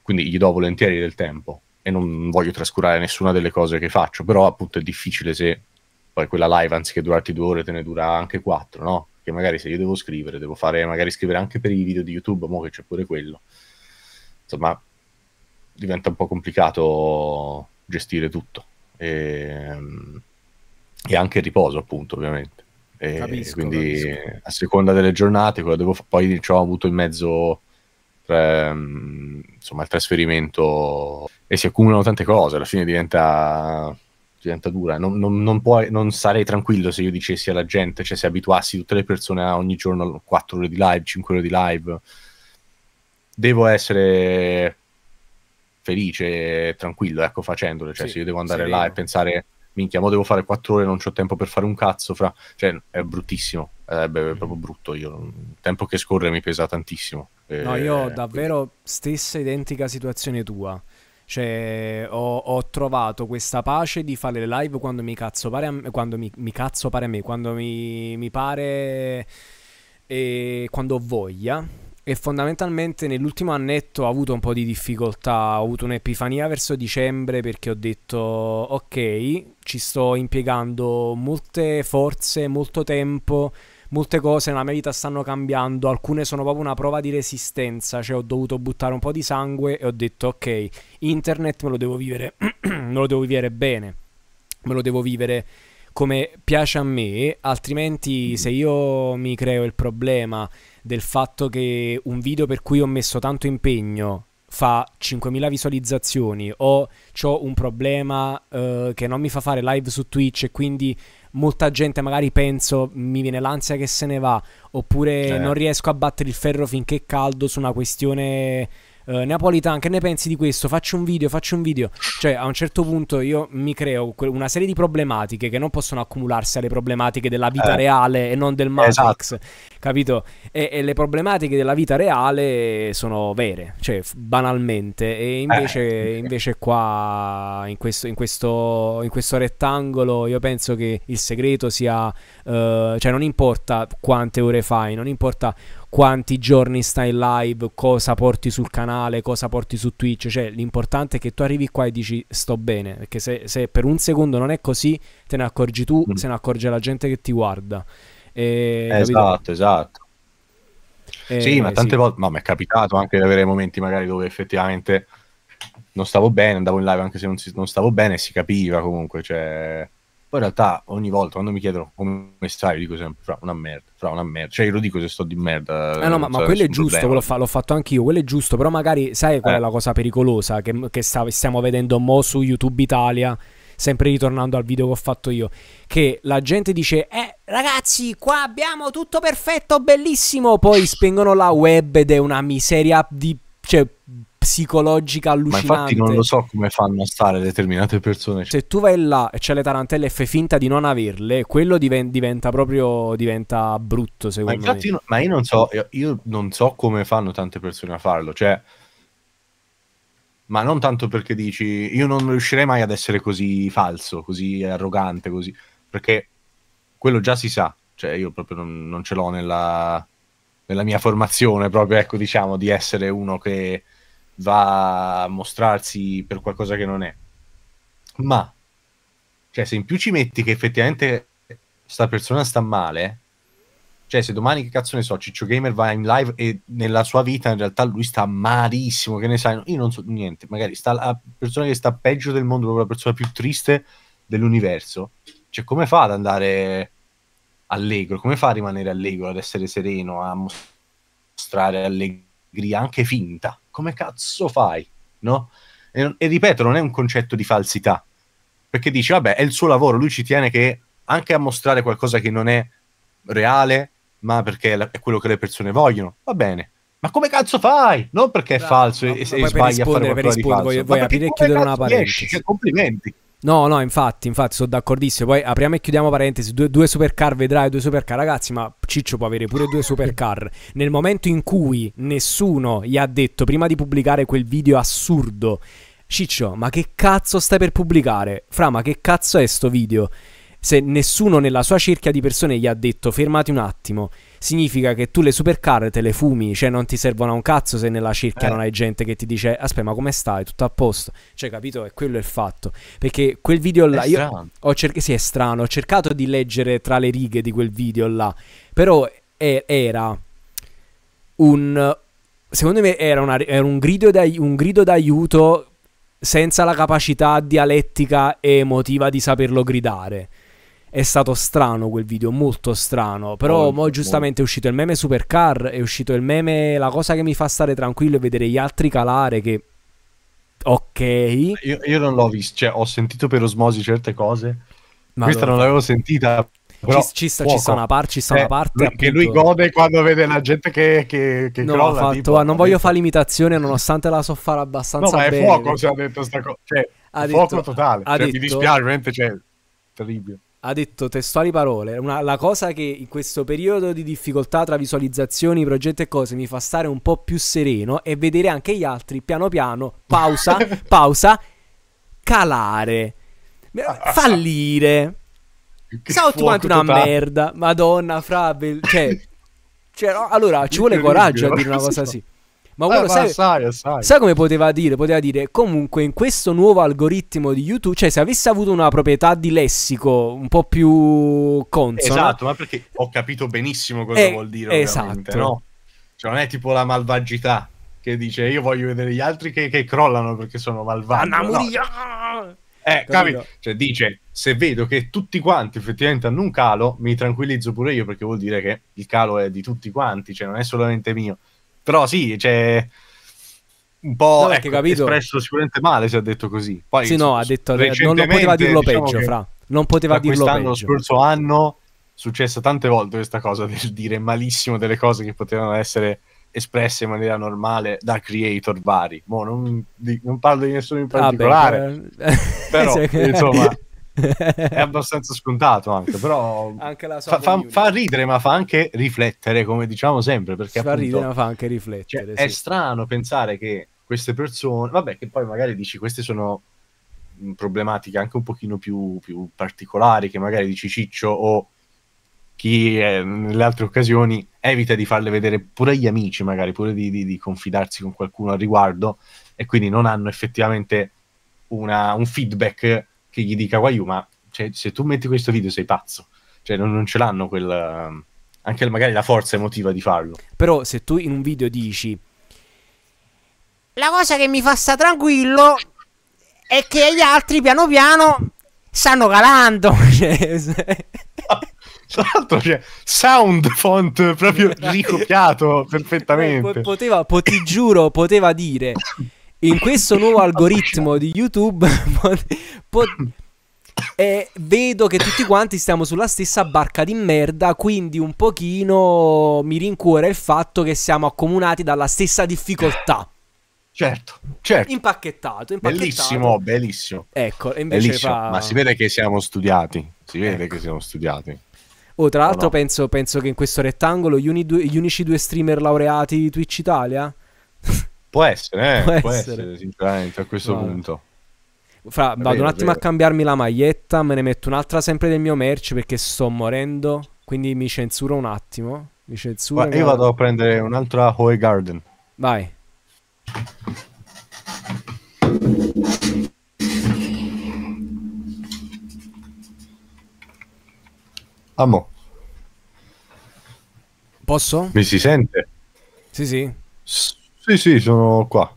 Quindi gli do volentieri del tempo e non voglio trascurare nessuna delle cose che faccio, però appunto è difficile se poi quella live anziché durarti due ore te ne dura anche quattro, no? Perché magari se io devo scrivere, devo fare magari scrivere anche per i video di YouTube, mo che c'è pure quello. Insomma, diventa un po' complicato gestire tutto. E, ehm, e anche il riposo, appunto, ovviamente. E capisco, quindi capisco. a seconda delle giornate, fa- poi ci ho avuto in mezzo tre, insomma, il trasferimento e si accumulano tante cose, alla fine diventa diventa dura. Non, non, non, puoi, non, sarei tranquillo se io dicessi alla gente, cioè se abituassi tutte le persone a ogni giorno 4 ore di live, 5 ore di live. Devo essere felice e tranquillo, ecco, facendole. Cioè, sì, se io devo andare sereno. là e pensare, minchia, mo devo fare 4 ore, non ho tempo per fare un cazzo, fra... cioè, è bruttissimo, eh, è, è mm. proprio brutto. Io, mm, il tempo che scorre mi pesa tantissimo. E... No, io ho eh, davvero stessa identica situazione tua cioè, ho, ho, trovato questa pace di fare le live quando mi cazzo pare a me, quando mi, mi cazzo pare a me, quando mi, mi pare e quando ho voglia. E fondamentalmente nell'ultimo annetto ho avuto un po' di difficoltà, ho avuto un'epifania verso dicembre perché ho detto ok, ci sto impiegando molte forze, molto tempo molte cose nella mia vita stanno cambiando, alcune sono proprio una prova di resistenza, cioè ho dovuto buttare un po' di sangue e ho detto ok, internet me lo devo vivere, me lo devo vivere bene, me lo devo vivere come piace a me, altrimenti se io mi creo il problema del fatto che un video per cui ho messo tanto impegno fa 5.000 visualizzazioni o ho un problema eh, che non mi fa fare live su Twitch e quindi molta gente magari penso mi viene l'ansia che se ne va oppure eh. non riesco a battere il ferro finché è caldo su una questione eh, Napolitan, che ne pensi di questo? Faccio un video, faccio un video. Cioè, a un certo punto io mi creo una serie di problematiche che non possono accumularsi alle problematiche della vita eh. reale e non del Matrix, esatto. capito? E-, e, le problematiche della vita reale sono vere, cioè, banalmente. E eh, invece, eh. invece qua, in questo, in, questo, in questo, rettangolo, io penso che il segreto sia... Uh, cioè, non importa quante ore fai, non importa quanti giorni stai in live, cosa porti sul canale, cosa porti su Twitch, cioè l'importante è che tu arrivi qua e dici sto bene, perché se, se per un secondo non è così te ne accorgi tu, mm. se ne accorge la gente che ti guarda. E, eh, esatto, capito? esatto. Eh, sì, ma tante sì. volte, no, mi è capitato anche di avere momenti magari dove effettivamente non stavo bene, andavo in live anche se non, si, non stavo bene, si capiva comunque, cioè poi in realtà ogni volta quando mi chiedono come stai, io dico sempre fra una merda, fra una merda. Cioè io lo dico se sto di merda. Eh no, ma, ma cioè, quello è giusto, l'ho, fa- l'ho, fatto anch'io, quello è giusto, però magari sai qual è eh. la cosa pericolosa che, che sta- stiamo vedendo mo su YouTube Italia? sempre ritornando al video che ho fatto io, che la gente dice, eh ragazzi, qua abbiamo tutto perfetto, bellissimo, poi spengono la web ed è una miseria di... Cioè, psicologica allucinante. Ma infatti non lo so come fanno a stare determinate persone. Se tu vai là e c'è le tarantelle e fai finta di non averle, quello diven- diventa proprio diventa brutto secondo ma infatti me. ma io non so, io, io non so come fanno tante persone a farlo, cioè ma non tanto perché dici io non riuscirei mai ad essere così falso, così arrogante, così perché quello già si sa, cioè io proprio non, non ce l'ho nella, nella mia formazione proprio ecco diciamo di essere uno che va a mostrarsi per qualcosa che non è. Ma, cioè, se in più ci metti che effettivamente sta persona sta male, cioè, se domani che cazzo ne so, Ciccio Gamer va in live e nella sua vita in realtà lui sta malissimo, che ne sai, io non so niente, magari sta la persona che sta peggio del mondo, proprio la persona più triste dell'universo. Cioè, come fa ad andare allegro? Come fa a rimanere allegro, ad essere sereno, a mostrare allegria anche finta? come cazzo fai? No? E, e, ripeto, non è un concetto di falsità, perché dice, vabbè, è il suo lavoro, lui ci tiene che anche a mostrare qualcosa che non è reale, ma perché è quello che le persone vogliono, va bene. Ma come cazzo fai? Non perché è falso no, e, e sbaglia a fare qualcosa di falso. Voglio, voglio aprire e chiudere una parentesi. Riesci, complimenti. No, no, infatti, infatti, sono d'accordissimo. Poi apriamo e chiudiamo parentesi, due, due supercar vedrai, due supercar ragazzi, ma Ciccio può avere pure due supercar. Nel momento in cui nessuno gli ha detto, prima di pubblicare quel video assurdo, Ciccio, ma che cazzo stai per pubblicare? Fra, ma che cazzo è sto video? Se nessuno nella sua cerchia di persone gli ha detto, fermati un attimo, significa che tu le supercar te le fumi, cioè non ti servono a un cazzo se nella cerchia eh. non hai gente che ti dice aspetta ma come stai, tutto a posto, cioè capito, e quello è il fatto, perché quel video là, è io ho cercato, sì è strano, ho cercato di leggere tra le righe di quel video là, però è, era un, secondo me era, una, era un, grido un grido d'aiuto senza la capacità dialettica e emotiva di saperlo gridare è stato strano quel video, molto strano. Però oh, mo giustamente oh. è uscito il meme supercar, è uscito il meme... La cosa che mi fa stare tranquillo è vedere gli altri calare che... Ok. Io, io non l'ho visto, cioè ho sentito per osmosi certe cose. Ma Questa non l'avevo sentita, però, ci, ci, sta, ci, sta, una parte, ci sta eh, una parte che lui gode quando vede la gente che, che, che no, crolla, fatto, tipo, non voglio fare l'imitazione nonostante la so fare abbastanza no, ma è bene, fuoco cioè, ha detto sta cosa cioè, ha fuoco detto, totale cioè, detto, mi dispiace veramente cioè, terribile ha detto testuali parole, una, la cosa che in questo periodo di difficoltà tra visualizzazioni, progetti e cose mi fa stare un po' più sereno è vedere anche gli altri piano piano, pausa, pausa, calare, fallire. Che Ciao, tu quanti una totale. merda, madonna, fra, cioè, cioè allora ci vuole coraggio a dire una cosa sì. Ma uno eh, sai, sai, sai. sai, come poteva dire? Poteva dire comunque in questo nuovo algoritmo di YouTube, cioè se avesse avuto una proprietà di lessico un po' più consona. Esatto, ma perché ho capito benissimo cosa eh, vuol dire. Esatto. No? Cioè non è tipo la malvagità che dice io voglio vedere gli altri che, che crollano perché sono malvagi. No. Eh, capito? Cioè dice se vedo che tutti quanti effettivamente hanno un calo, mi tranquillizzo pure io perché vuol dire che il calo è di tutti quanti, cioè non è solamente mio. Però sì, cioè un po' no, ecco, capito. espresso sicuramente male se ha detto così. Poi, sì, no, ha detto cioè, non poteva dirlo diciamo peggio, fra. Non poteva dirlo peggio. Lo scorso anno è successa tante volte questa cosa del dire malissimo delle cose che potevano essere espresse in maniera normale da creator vari. Boh, non, di, non parlo di nessuno in particolare, ah, beh, però, però cioè insomma è abbastanza scontato anche, però anche fa, fa, fa, ridere ma fa anche riflettere, come diciamo sempre. Perché appunto, fa ridere ma fa anche riflettere. Cioè, sì. È strano pensare che queste persone, vabbè che poi magari dici queste sono problematiche anche un pochino più, più particolari, che magari dici Ciccio o chi eh, nelle altre occasioni evita di farle vedere pure agli amici, magari pure di, di, di confidarsi con qualcuno al riguardo e quindi non hanno effettivamente una, un feedback che gli dica Guaiu ma cioè, se tu metti questo video sei pazzo cioè non, non ce l'hanno quel anche magari la forza emotiva di farlo però se tu in un video dici la cosa che mi fa sta tranquillo è che gli altri piano piano stanno calando cioè, Tra l'altro c'è cioè, sound font proprio ricopiato perfettamente. Poteva, po- ti giuro, poteva dire in questo nuovo algoritmo di YouTube eh, vedo che tutti quanti stiamo sulla stessa barca di merda, quindi un pochino mi rincuora il fatto che siamo accomunati dalla stessa difficoltà. Certo, certo. Impacchettato, impacchettato. Bellissimo, bellissimo. Ecco, invece bellissimo. Fa... Ma si vede che siamo studiati, si vede ecco. che siamo studiati. Oh, tra l'altro no? penso, penso, che in questo rettangolo gli, due, gli unici due streamer laureati di Twitch Italia... Può essere, eh, può, può essere. essere. sinceramente, a questo no. punto. Fra, vado vero, un attimo a cambiarmi la maglietta, me ne metto un'altra sempre del mio merch perché sto morendo, quindi mi censuro un attimo. Mi censuro Guarda, Io vado a prendere un'altra Hoy Garden. Vai. Amo. Posso? Mi si sente? Sì, sì. S- sì, sì, sono qua.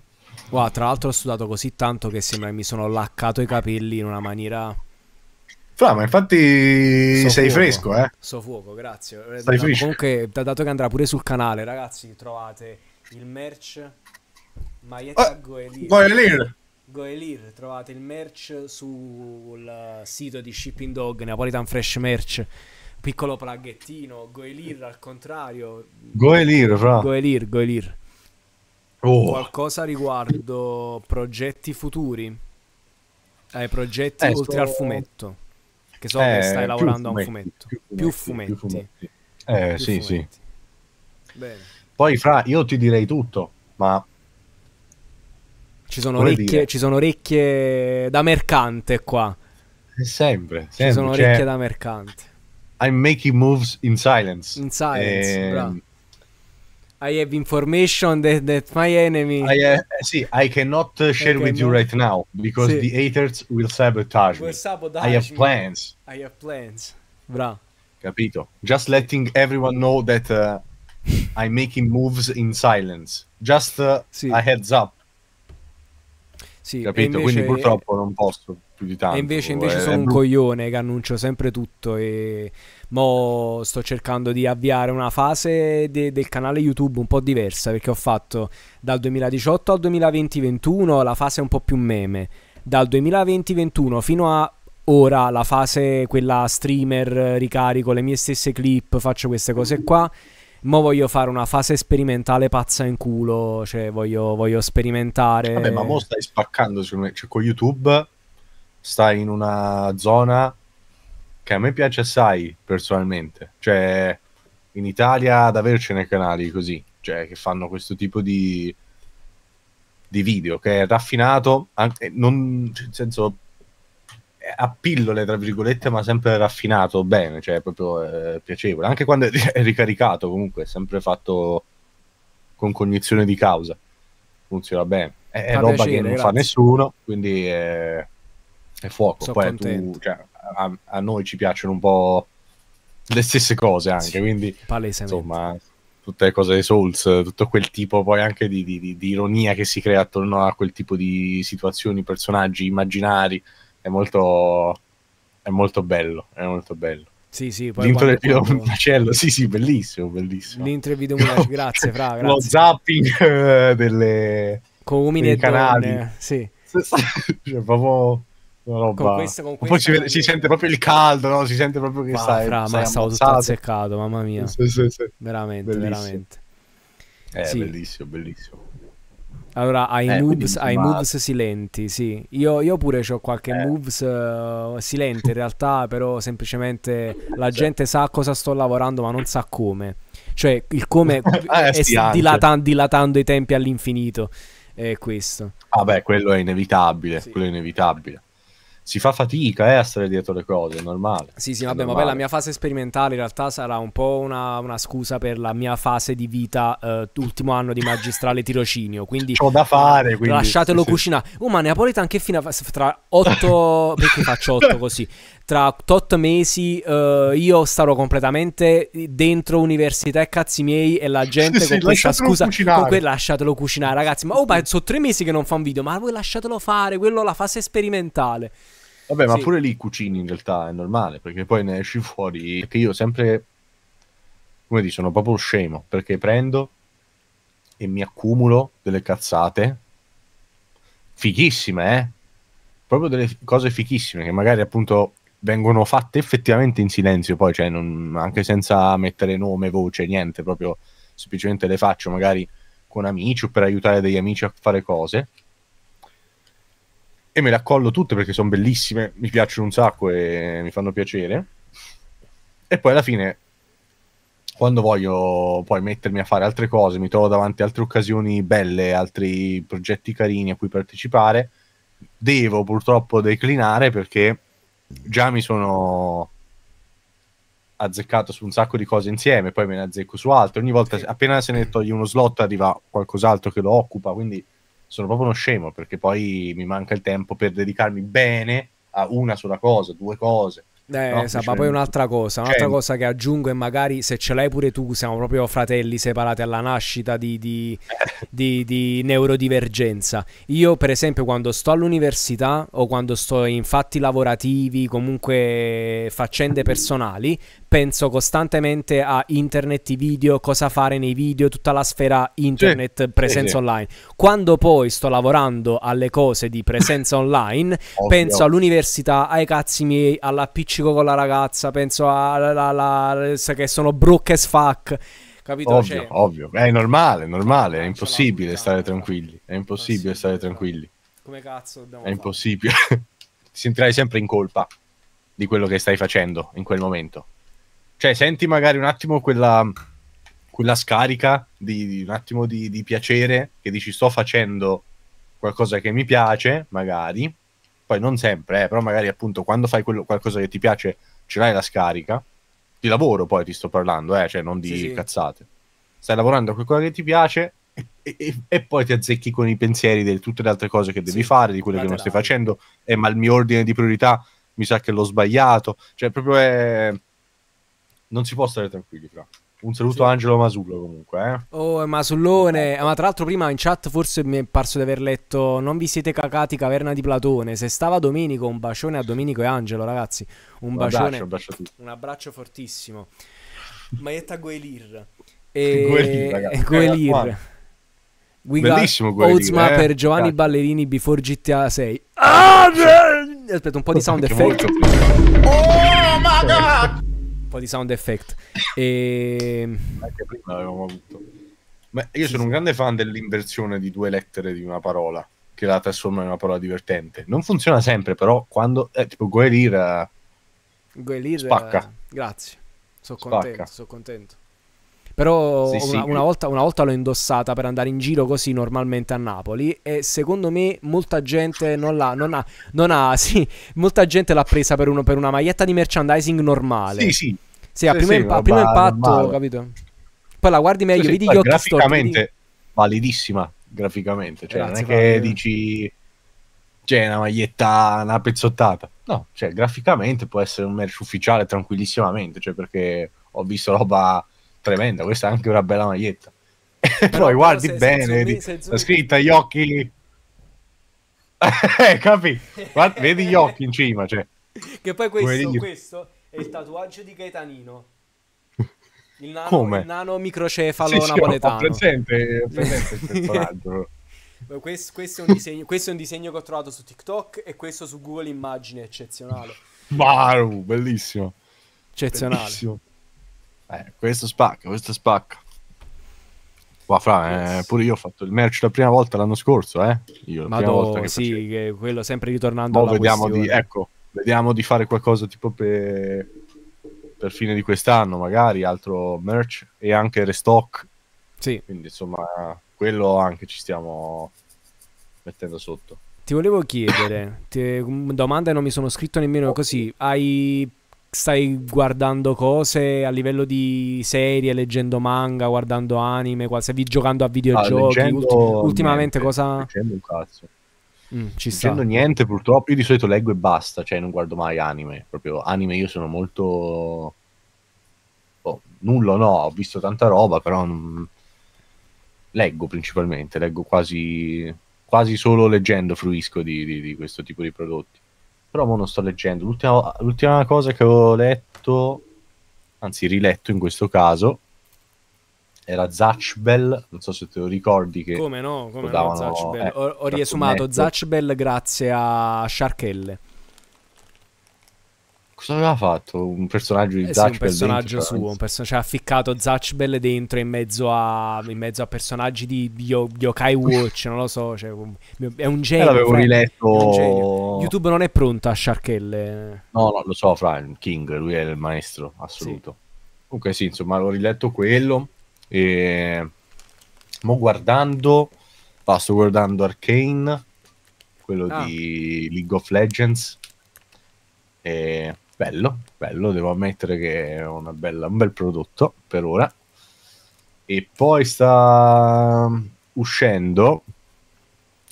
Wow, tra l'altro ho sudato così tanto che sembra che mi sono laccato i capelli in una maniera... Fra, ma infatti so sei fuoco. fresco, eh? So fuoco, grazie. Eh, Stai no, comunque, dato che andrà pure sul canale, ragazzi, trovate il merch maglietta oh, ah, Goelir. Goelir. Goelir. trovate il merch sul sito di Shipping Dog, Napolitan Fresh Merch. Piccolo plaghettino, Goelir al contrario. Goelir, fra. Goelir, Goelir. Oh. Qualcosa riguardo progetti futuri? Ai progetti eh, oltre sto... al fumetto? Che so eh, che stai lavorando fumetti, a un fumetto. Più fumetti. Più fumetti. Più fumetti. Eh, più sì, fumetti. sì. Bene. Poi, Fra, io ti direi tutto, ma ci sono, orecchie, ci sono, orecchie, da mercante qua. Sempre, eh, sempre. Ci sono cioè orecchie cioè, da mercante. I'm making moves in silence. In silence, eh, i have information that, that my enemy. I, uh, sì, I cannot share I with cannot... you right now because sì. the haters will sabotage will me. Sabotage I have me. plans. I have plans. Bra. Capito? Just letting everyone know that uh, I'm making moves in silence. Just uh, sì. a heads up. Sì, Capito? Quindi purtroppo non posso più di tanto. E invece, invece eh, sono un coglione che annuncio sempre tutto e Mo sto cercando di avviare una fase de- del canale YouTube un po' diversa perché ho fatto dal 2018 al 2020-21 la fase un po' più meme, dal 2020-21 fino a ora la fase quella streamer, ricarico le mie stesse clip, faccio queste cose qua. Mo voglio fare una fase sperimentale pazza in culo, cioè voglio, voglio sperimentare. Vabbè, ma mo stai spaccando secondo cioè, me, cioè con YouTube stai in una zona che a me piace assai personalmente. Cioè, in Italia ad avercene canali così, cioè che fanno questo tipo di, di video che è raffinato, anche, eh, non, cioè, senso eh, a pillole tra virgolette, ma sempre raffinato bene, cioè proprio eh, piacevole. Anche quando è ricaricato, comunque, è sempre fatto con cognizione di causa. Funziona bene. È, è roba piacere, che non grazie. fa nessuno, quindi è, è fuoco. So Poi tu, cioè, a, a, noi ci piacciono un po' le stesse cose anche, sì, quindi insomma tutte le cose dei Souls, tutto quel tipo poi anche di, di, di, ironia che si crea attorno a quel tipo di situazioni, personaggi immaginari, è molto, è molto bello, è molto bello. Sì, sì, poi L'intro del video quando... macello, sì, sì, bellissimo, bellissimo. L'intro del video macello, grazie, fra, grazie. Lo zapping eh, delle... Con umini e canali. Donne, sì. cioè, proprio con questa, con questa, poi si, vede, si, sente proprio il caldo, no? si sente proprio che ma, stai, fra, stai ma stavo tutto azzeccato, mamma mia. Sì, sì, sì. Veramente, bellissimo. veramente. Eh, sì. bellissimo, bellissimo. Allora, ai, eh, moves, ai ma... moves, silenti, sì. Io, io pure ho qualche eh. moves uh, silente in realtà, però semplicemente la gente sa cosa sto lavorando ma non sa come. Cioè, il come eh, è dilatan- dilatando i tempi all'infinito. È questo. Vabbè, ah, quello è inevitabile, sì. quello è inevitabile si fa fatica eh, a stare dietro le cose, è normale. Sì, sì, vabbè, vabbè, la mia fase sperimentale in realtà sarà un po' una, una scusa per la mia fase di vita, eh, ultimo anno di magistrale tirocinio. Quindi ho da fare. Quindi, lasciatelo sì, cucinare. Sì. Oh, uh, ma Neapolitan che fine fa? Tra 8. Perché faccio 8 così? tra tot mesi uh, io starò completamente dentro università e cazzi miei e la gente sì, con sì, questa scusa con lasciatelo cucinare ragazzi ma oh ma sono tre mesi che non fa un video ma voi lasciatelo fare quello la fase sperimentale vabbè ma pure lì cucini in realtà è normale perché poi ne esci fuori perché io sempre come dici sono proprio scemo perché prendo e mi accumulo delle cazzate fighissime eh proprio delle cose fichissime che magari appunto vengono fatte effettivamente in silenzio, poi cioè non, anche senza mettere nome, voce, niente, proprio semplicemente le faccio magari con amici o per aiutare degli amici a fare cose. E me le accollo tutte perché sono bellissime, mi piacciono un sacco e mi fanno piacere. E poi alla fine, quando voglio poi mettermi a fare altre cose, mi trovo davanti altre occasioni belle, altri progetti carini a cui partecipare, devo purtroppo declinare perché già mi sono azzeccato su un sacco di cose insieme, poi me ne azzecco su altre. Ogni volta, sì. appena se ne toglie uno slot, arriva qualcos'altro che lo occupa. Quindi sono proprio uno scemo perché poi mi manca il tempo per dedicarmi bene a una sola cosa, due cose. Eh, no, esatto, ma poi un'altra cosa, un'altra cioè, cosa che aggiungo e magari se ce l'hai pure tu, siamo proprio fratelli separati alla nascita di, di, eh. di, di neurodivergenza. Io per esempio quando sto all'università o quando sto in fatti lavorativi, comunque faccende personali, penso costantemente a internet, i video, cosa fare nei video, tutta la sfera internet, sì, presenza sì, online. Quando poi sto lavorando alle cose di presenza online, Ovvio. penso all'università, ai cazzi miei, all'appiccico con la ragazza, penso alla, che sono brook as fuck capito? Ovvio, cioè... ovvio. È normale, normale. È cioè, impossibile stare tranquilli. È impossibile stare tranquilli. Come cazzo dobbiamo È fare? impossibile. Ti sentirai sempre in colpa di quello che stai facendo in quel momento. Cioè, senti magari un attimo quella, quella scarica di, di, un attimo di, di piacere che dici sto facendo qualcosa che mi piace, magari. Poi non sempre, eh, però magari appunto quando fai quello, qualcosa che ti piace ce l'hai la scarica. Di lavoro poi ti sto parlando, eh, cioè non di sì, sì. cazzate. Stai lavorando a qualcosa che ti piace e, e, e, poi ti azzecchi con i pensieri di tutte le altre cose che devi sì, fare, di quello che non stai facendo. Eh, ma il mio ordine di priorità mi sa che l'ho sbagliato. Cioè proprio è non si può stare tranquilli, fra. Un saluto sì. a Angelo Masullo comunque. Eh. Oh, Masullone. Ah, ma tra l'altro prima in chat forse mi è parso di aver letto Non vi siete cacati Caverna di Platone. Se stava Domenico, un bacione a Domenico e Angelo, ragazzi. Un, un bacione. Abbraccio, un, abbraccio un abbraccio fortissimo. Maietta Goelir. E... Eh, Goelir, ragazzi. Goelir. Eh, We Bellissimo Ozma eh? per Giovanni Cacca. Ballerini before GTA 6. Ah, ah Aspetta, un po' di sound effect. Oh, my God! po' di sound effect. E... Ehm, Anche prima l'avevamo avuto. Ma io sono un grande fan dell'inversione di due lettere di una parola, che la trasforma in una parola divertente. Non funziona sempre, però quando... Eh, tipo Guerrilla... Eh, Guerrilla... Spacca. Grazie. Sono contento, sono contento. Però sì, una, sì. Una, volta, una, volta, l'ho indossata per andare in giro così normalmente a Napoli e secondo me molta gente non l'ha, non ha, non ha sì, molta gente l'ha presa per, uno, per una maglietta di merchandising normale. Sì, sì, sì, al sì, primo, sì, impa- primo impatto, male. capito? Poi la guardi meglio, sì, vedi gli occhi Graficamente, storti, validissima, graficamente. Cioè, Grazie, eh, non è che vale. dici... C'è cioè, una maglietta, una pezzottata. No, cioè, graficamente può essere un merch ufficiale tranquillissimamente, cioè, perché ho visto roba tremenda. Questa è anche una bella maglietta. E poi guardi se, bene, se, zoom, la scritta, gli occhi... Eh, Capì? Guarda, vedi gli occhi in cima, cioè. Che poi questo, questo è il tatuaggio di Gaetanino. Il nano, Come? Il nano microcefalo sì, napoletano. Sì, ho presente, presente il personaggio. questo, questo, è disegno, questo, è un disegno, che ho trovato su TikTok e questo su Google Immagine, eccezionale. Wow, bellissimo. Eccezionale. Bellissimo. Eh, questo spacca, questo spacca. Qua fra, eh, pure io ho fatto il merch la prima volta l'anno scorso, eh. Io la Madò, prima volta che sì, che quello sempre ritornando Mo vediamo questione. di ecco, Vediamo di fare qualcosa tipo per, per fine di quest'anno, magari altro merch e anche restock. Sì. Quindi insomma, quello anche ci stiamo mettendo sotto. Ti volevo chiedere, ti, domanda non mi sono scritto nemmeno così, hai, stai guardando cose a livello di serie, leggendo manga, guardando anime, qualsiasi, giocando a videogiochi, ah, ultim- ultimamente niente, cosa... Leggendo un cazzo. Mm, ci dicendo sta. niente, purtroppo io di solito leggo e basta, cioè non guardo mai anime, proprio anime io sono molto... Oh, nullo no, ho visto tanta roba, però non... leggo principalmente, leggo quasi, quasi solo leggendo, fruisco di, di, di questo tipo di prodotti. Però non sto leggendo. L'ultima, l'ultima cosa che ho letto, anzi riletto in questo caso, era Zatchbell, non so se te lo ricordi che Come no, come davano, no, Zacbel. Eh, ho, ho certo riesumato Zatchbell grazie a Sharkelle. Cosa aveva fatto? Un personaggio di eh sì, un personaggio dentro, cioè, suo, un person- cioè ha ficcato Zatchbell dentro in mezzo a, in mezzo a personaggi di, di Yokai Watch, non lo so, cioè, è un genio. Eh, l'avevo fra, riletto. Genio. YouTube non è pronto a Sharkelle. No, no, lo so, Fra, King, lui è il maestro assoluto. Sì. Comunque sì, insomma, l'ho riletto quello e... Mo guardando, ah, sto guardando Arcane, quello ah. di League of Legends. E... Bello, bello, devo ammettere che è bella, un bel prodotto per ora. E poi sta uscendo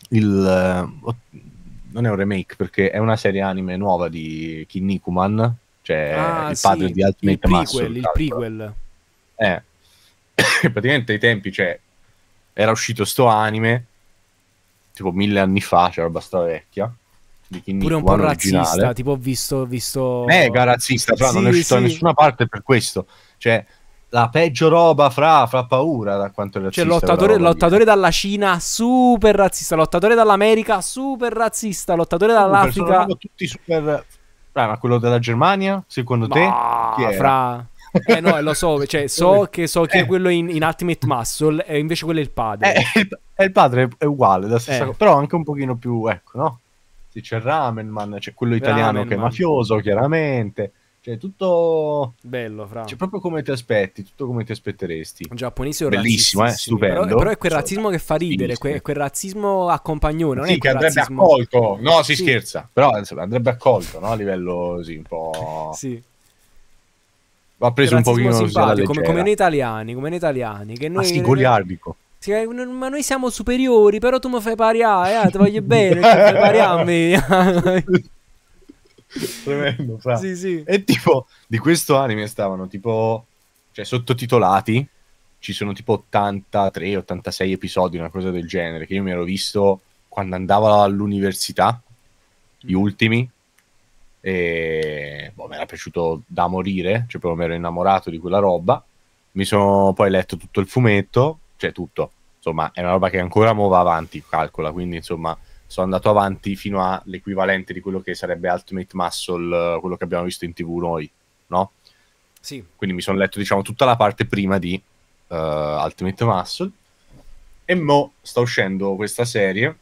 il... Non è un remake perché è una serie anime nuova di Kinnikuman, cioè ah, il padre sì, di Ultimate il prequel, Muscle. Il prequel. Eh, praticamente ai tempi, cioè, era uscito sto anime, tipo mille anni fa, c'era cioè roba sta vecchia. Pure un po' razzista, tipo ho visto, visto... Mega razzista, però sì, non è uscito sì. da nessuna parte per questo. Cioè, la peggio roba fra, fra paura da quanto è cioè, razzista. Cioè, lottatore, lottatore dalla Cina, super razzista, lottatore dall'America, super razzista, lottatore dall'Africa... Super, tutti super... Fra, ah, ma quello della Germania, secondo ma, te? Chi Fra... Eh no, lo so, cioè, so che so chi è quello in, in, Ultimate Muscle e invece quello è il padre. È, eh, è il padre è uguale, eh. però anche un pochino più, ecco, no? Sì, c'è Ramen Man, c'è quello italiano Ramen che è Man. mafioso, chiaramente. Cioè, tutto bello, fra. Cioè, proprio come ti aspetti, tutto come ti aspetteresti. Un Giapponese bellissimo, eh, stupendo. Però, però, è quel razzismo che fa ridere, quel, quel razzismo a compagnone, non sì, è che andrebbe razzismo... accolto. No, si sì. scherza, però andrebbe accolto, no, a livello così, un po' Sì. Va preso un pochino simpatico, come, come, noi italiani, come noi italiani. Che noi, ah, sì, goliardico. Eh, ma noi siamo superiori, però tu mi fai pariare, eh, ti voglio bene, ti cioè, fai pariare Tremendo, fra. Sì, sì. E tipo, di questo anime stavano tipo, cioè sottotitolati, ci sono tipo 83, 86 episodi, una cosa del genere, che io mi ero visto quando andavo all'università, gli mm. ultimi, e boh, mi era piaciuto da morire, cioè proprio mi ero innamorato di quella roba. Mi sono poi letto tutto il fumetto, cioè tutto, insomma è una roba che ancora muova avanti, calcola, quindi insomma sono andato avanti fino all'equivalente di quello che sarebbe Ultimate Muscle, quello che abbiamo visto in tv noi, no? Sì. Quindi mi sono letto diciamo tutta la parte prima di uh, Ultimate Muscle e mo sta uscendo questa serie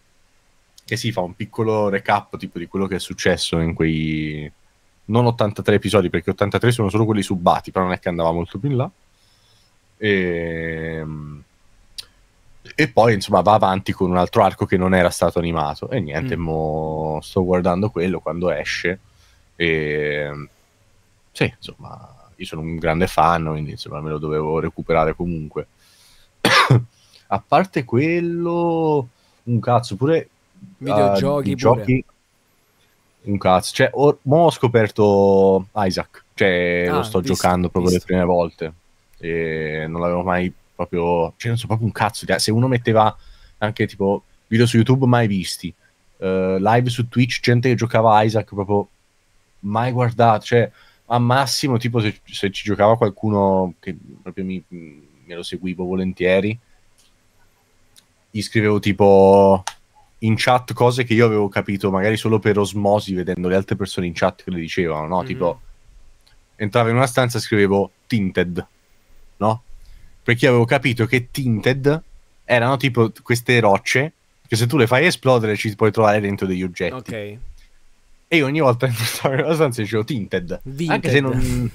che si fa un piccolo recap tipo di quello che è successo in quei non 83 episodi perché 83 sono solo quelli subbati però non è che andava molto più in là e, ehm, e poi insomma va avanti con un altro arco che non era stato animato e niente mm. mo sto guardando quello quando esce e sì insomma io sono un grande fan quindi insomma me lo dovevo recuperare comunque a parte quello un cazzo pure videogiochi uh, giochi un cazzo cioè or- ho scoperto Isaac cioè ah, lo sto visto, giocando proprio visto. le prime volte e non l'avevo mai proprio cioè non so proprio un cazzo di... Cioè, se uno metteva anche tipo video su YouTube mai visti uh, live su Twitch gente che giocava Isaac proprio mai guardato cioè a massimo tipo se, se ci giocava qualcuno che proprio mi, me lo seguivo volentieri gli scrivevo tipo in chat cose che io avevo capito magari solo per osmosi vedendo le altre persone in chat che le dicevano, no? mm Tipo, entravo in una stanza e scrivevo tinted, no? Perché avevo capito che tinted erano tipo queste rocce che se tu le fai esplodere ci puoi trovare dentro degli oggetti. Ok. E io ogni volta entravo in una stanza e dicevo tinted. Vinted. Anche se non...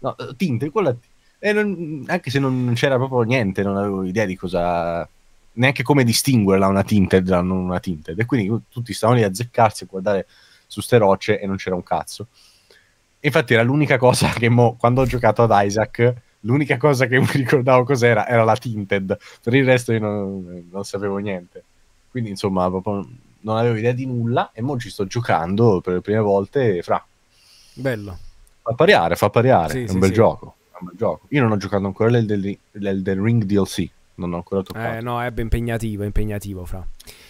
No, tinted, quella... E non... anche se non c'era proprio niente, non avevo idea di cosa neanche come distinguerla una tinted da non una tinted. E quindi tutti stavano lì a azzeccarsi a guardare su ste rocce e non c'era un cazzo. infatti era l'unica cosa che mo, quando ho giocato ad Isaac, l'unica cosa che mi ricordavo cos'era era la tinted. Per il resto io non, non sapevo niente. Quindi insomma, proprio non avevo idea di nulla e mo ci sto giocando per le prime volte fra. Bello. Fa pariare, fa pariare, sì, è un sì, bel sì. gioco. Io non ho giocato ancora l'Elden Ring DLC, non ho ancora toccato. Eh, no, è impegnativo, impegnativo, fra.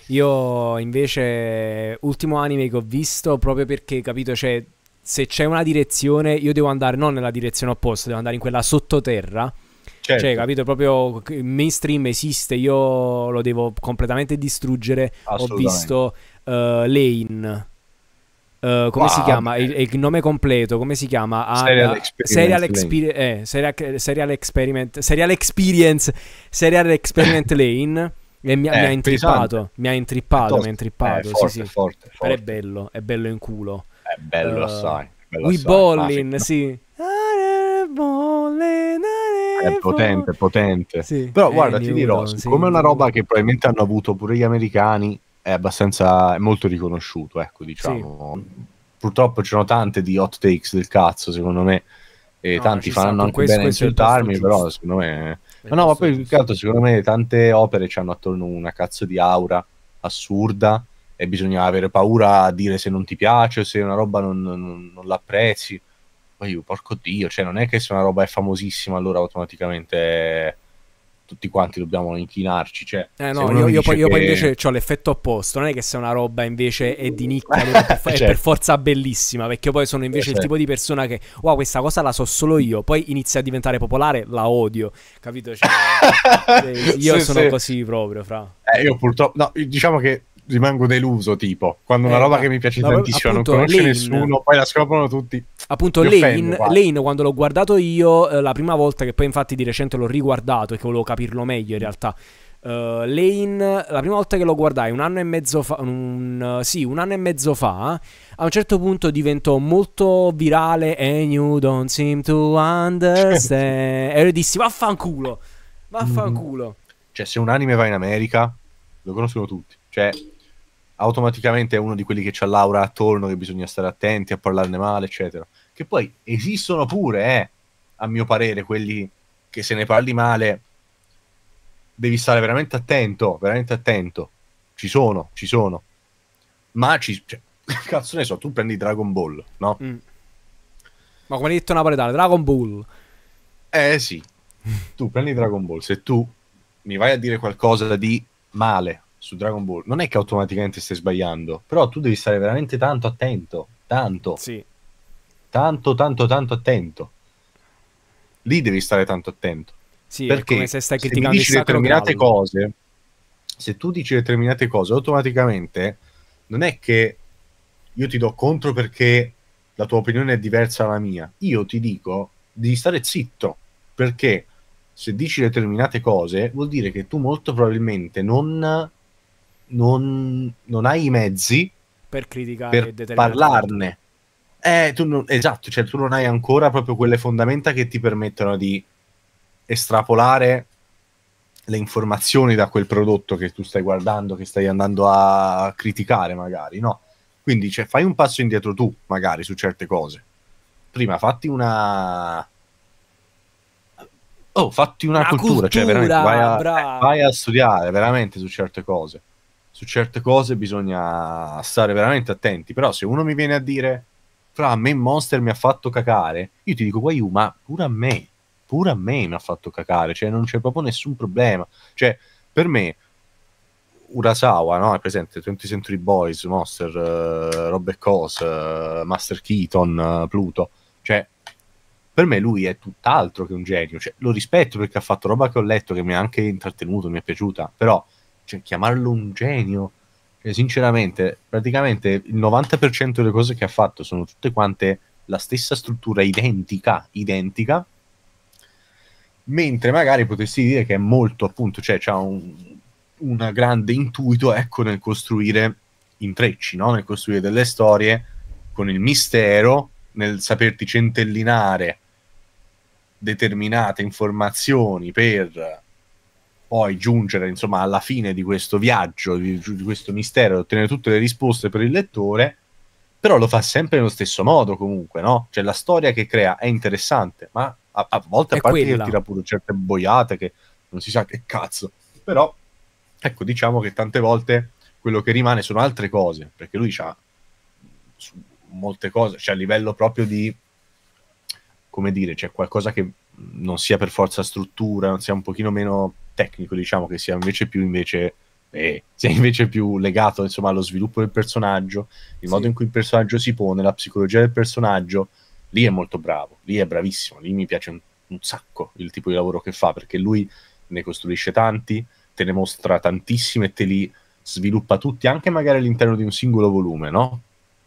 Io invece, ultimo anime che ho visto, proprio perché, capito, cioè, se c'è una direzione, io devo andare non nella direzione opposta, devo andare in quella sottoterra. Cioè, certo. Cioè, capito, proprio il mainstream esiste, io lo devo completamente distruggere. Ho visto uh, Lane eh, come wow, si chiama il, il, nome completo come si chiama ah, serial, experience, serial, exper- eh, serial, serial, experiment serial experience serial experiment lane e mi, eh, mi ha intrippato mi ha intrippato mi ha intrippato eh, forte, sì, Forte, forte. è bello è bello in culo è bello uh, assai We Bollin, ah, sì. È potente, potente. Sì, Però guarda, ti dirò, come è una roba che probabilmente hanno avuto pure gli americani, è abbastanza è molto riconosciuto, ecco, diciamo. Sì. Purtroppo c'erano tante di hot takes del cazzo, secondo me. E no, tanti faranno anche questo, bene questo insultarmi, però secondo me ma no, ma poi più che altro secondo me tante opere ci hanno attorno una cazzo di aura assurda e bisogna avere paura a dire se non ti piace o se una roba non, non, non l'apprezzi. Poi io, porco dio, cioè non è che se una roba è famosissima allora automaticamente tutti quanti dobbiamo inchinarci. Cioè, eh no, io, io, poi, che... io, poi, invece ho l'effetto opposto. Non è che se una roba invece è di nicchia, è, per, certo. per forza bellissima. Perché io poi sono invece eh, il esatto. tipo di persona che, wow, questa cosa la so solo io. Poi inizia a diventare popolare, la odio. Capito? Cioè, eh, io sì, sono sì. così proprio, fra. Eh, io purtroppo, no, diciamo che rimango deluso, tipo, quando eh, una roba che mi piace no, tantissimo appunto, non conosce Lane, nessuno, poi la scoprono tutti. Appunto, Lane, Lane, quando l'ho guardato io, eh, la prima volta che poi infatti di recente l'ho riguardato e che volevo capirlo meglio in realtà. Uh, Lane, la prima volta che lo guardai un anno e mezzo fa, un, eh, sì, un anno e mezzo fa, a un certo punto diventò molto virale and you don't seem to understand. e io dissi vaffanculo, vaffanculo. Mm. Cioè, se un anime va in America, lo conoscono tutti. Cioè, automaticamente è uno di quelli che c'ha l'aura attorno, che bisogna stare attenti a parlarne male, eccetera. Che poi esistono pure, eh, a mio parere, quelli che se ne parli male devi stare veramente attento, veramente attento. Ci sono, ci sono. Ma ci... Cioè, cazzo ne so, tu prendi Dragon Ball, no? Mm. Ma come hai detto napoletano, Dragon Ball. Eh sì. tu prendi Dragon Ball, se tu mi vai a dire qualcosa di male su Dragon Ball non è che automaticamente stai sbagliando, però tu devi stare veramente tanto attento, tanto. Sì. Tanto, tanto, tanto attento. Lì devi stare tanto attento. Sì, perché se stai criticando se dici determinate grado. cose, se tu dici determinate cose, automaticamente non è che io ti do contro perché la tua opinione è diversa dalla mia. Io ti dico di stare zitto, perché se dici determinate cose vuol dire che tu molto probabilmente non non, non hai i mezzi per criticare per parlarne. Eh, tu non, esatto, cioè tu non hai ancora proprio quelle fondamenta che ti permettono di estrapolare le informazioni da quel prodotto che tu stai guardando, che stai andando a criticare magari, no? Quindi cioè, fai un passo indietro tu, magari, su certe cose. Prima fatti una... Oh, fatti una, una cultura, cultura, cioè veramente vai a, vai a studiare veramente su certe cose su certe cose bisogna stare veramente attenti. Però se uno mi viene a dire, fra me Monster mi ha fatto cacare, io ti dico, guaiu, ma pure a me, pure a me mi ha fatto cacare, cioè non c'è proprio nessun problema. Cioè, per me, Urasawa, no? È presente 20 Century Boys, Monster, uh, eh, Rob e uh, Master Keaton, uh, Pluto. Cioè, per me lui è tutt'altro che un genio. Cioè, lo rispetto perché ha fatto roba che ho letto che mi ha anche intrattenuto, mi è piaciuta, però cioè, chiamarlo un genio. Cioè, sinceramente, praticamente il 90% delle cose che ha fatto sono tutte quante la stessa struttura identica, identica. Mentre magari potresti dire che è molto appunto, cioè ha un, un grande intuito ecco, nel costruire intrecci, no? nel costruire delle storie con il mistero, nel saperti centellinare determinate informazioni per poi giungere insomma alla fine di questo viaggio, di, di questo mistero, e ottenere tutte le risposte per il lettore, però lo fa sempre nello stesso modo comunque, no? Cioè la storia che crea è interessante, ma a, a volte a parte che tira pure certe boiate che non si sa che cazzo, però ecco diciamo che tante volte quello che rimane sono altre cose, perché lui ha molte cose, cioè a livello proprio di, come dire, c'è cioè qualcosa che non sia per forza struttura, non sia un pochino meno tecnico, diciamo, che sia invece più invece eh, sia invece più legato insomma, allo sviluppo del personaggio, il sì. modo in cui il personaggio si pone, la psicologia del personaggio, lì è molto bravo, lì è bravissimo, lì mi piace un, un sacco il tipo di lavoro che fa, perché lui ne costruisce tanti, te ne mostra tantissime e te li sviluppa tutti, anche magari all'interno di un singolo volume, no?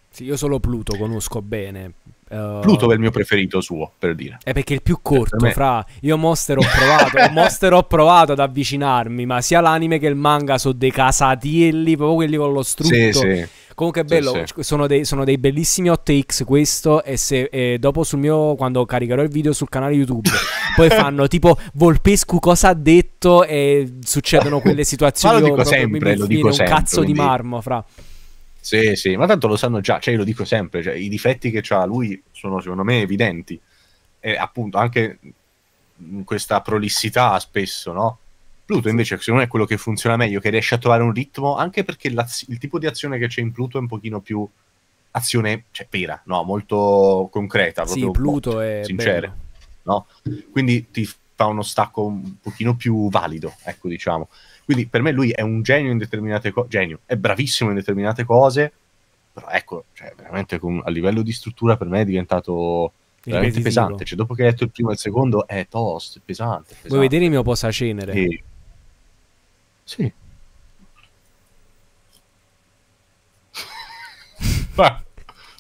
Sì, io solo Pluto conosco bene, Uh, Pluto è il mio preferito suo, per dire. È perché è il più corto, fra... Io Monster ho provato, Monster ho provato ad avvicinarmi, ma sia l'anime che il manga sono dei casatilli, proprio quelli con lo strutto. Sì, sì. Comunque è bello, sì, sì. Sono, dei, sono, dei, bellissimi hot takes questo e, se, e dopo sul mio, quando caricherò il video sul canale YouTube, poi fanno tipo Volpescu cosa ha detto e succedono quelle situazioni. ma lo dico sempre, lo dico sempre. Un cazzo quindi... di marmo, fra... Sì, sì, ma tanto lo sanno già, cioè io lo dico sempre, cioè, i difetti che ha lui sono secondo me evidenti. E appunto anche questa prolissità spesso, no? Pluto invece secondo me è quello che funziona meglio, che riesce a trovare un ritmo, anche perché il tipo di azione che c'è in Pluto è un pochino più azione, cioè vera, no? Molto concreta, sì, Pluto bot, è sincera, no? Quindi ti fa uno stacco un pochino più valido, ecco diciamo. Quindi per me lui è un genio in determinate cose, genio, è bravissimo in determinate cose, però ecco, cioè, veramente con, a livello di struttura per me è diventato veramente pesante. Cioè, dopo che hai letto il primo e il secondo è tosto, è pesante, pesante. Vuoi vedere il mio cenere? E... Sì. Ma...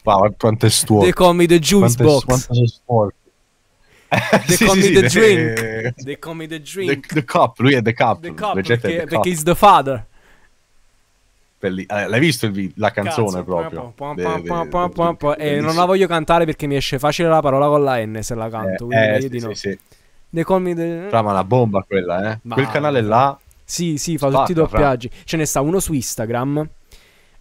Wow, quanto è stupido. They call the juice quanto box. È, quanto sono sporco. They sì, Comedy sì, the, the Drink. The Comedy Drink. The, the Cop, lui è The Cop. The Cop, perché, the perché cop. the father. Lì. Eh, l'hai visto il, la canzone Cazzo, proprio? Pom, pom, pom, e non la voglio cantare perché mi esce facile la parola con la N se la canto. Eh, eh, sì, no. sì, sì. The... Trama una bomba quella, eh. Ma... Quel canale là. Sì, sì, fa Sparta, tutti i doppiaggi. Fra... Ce ne sta uno su Instagram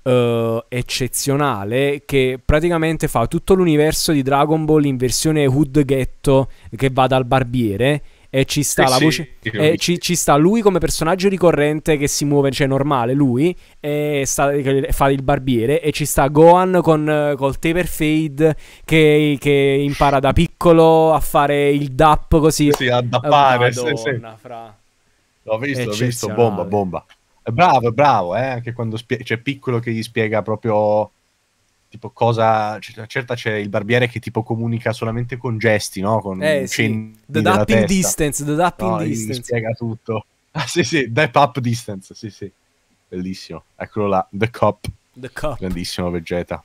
Uh, eccezionale che praticamente fa tutto l'universo di Dragon Ball in versione hood ghetto che va dal barbiere e ci sta eh la sì, voce eh, ci, ci, sta lui come personaggio ricorrente che si muove cioè normale lui e sta, fa il barbiere e ci sta Gohan con col taper fade che, che impara da piccolo a fare il dap così sì, a dappare Madonna, sì, sì. l'ho visto l'ho visto bomba bomba Bravo, bravo, eh? anche quando spie- c'è cioè, piccolo che gli spiega proprio tipo cosa c- cioè, certa c'è il barbiere che tipo comunica solamente con gesti, no? Con eh, sì. The dapping distance, the dapping no, distance. spiega tutto. Ah, sì, sì, dap up distance, sì, sì. Bellissimo. Eccolo là, The Cop. The Cop. Grandissimo Vegeta.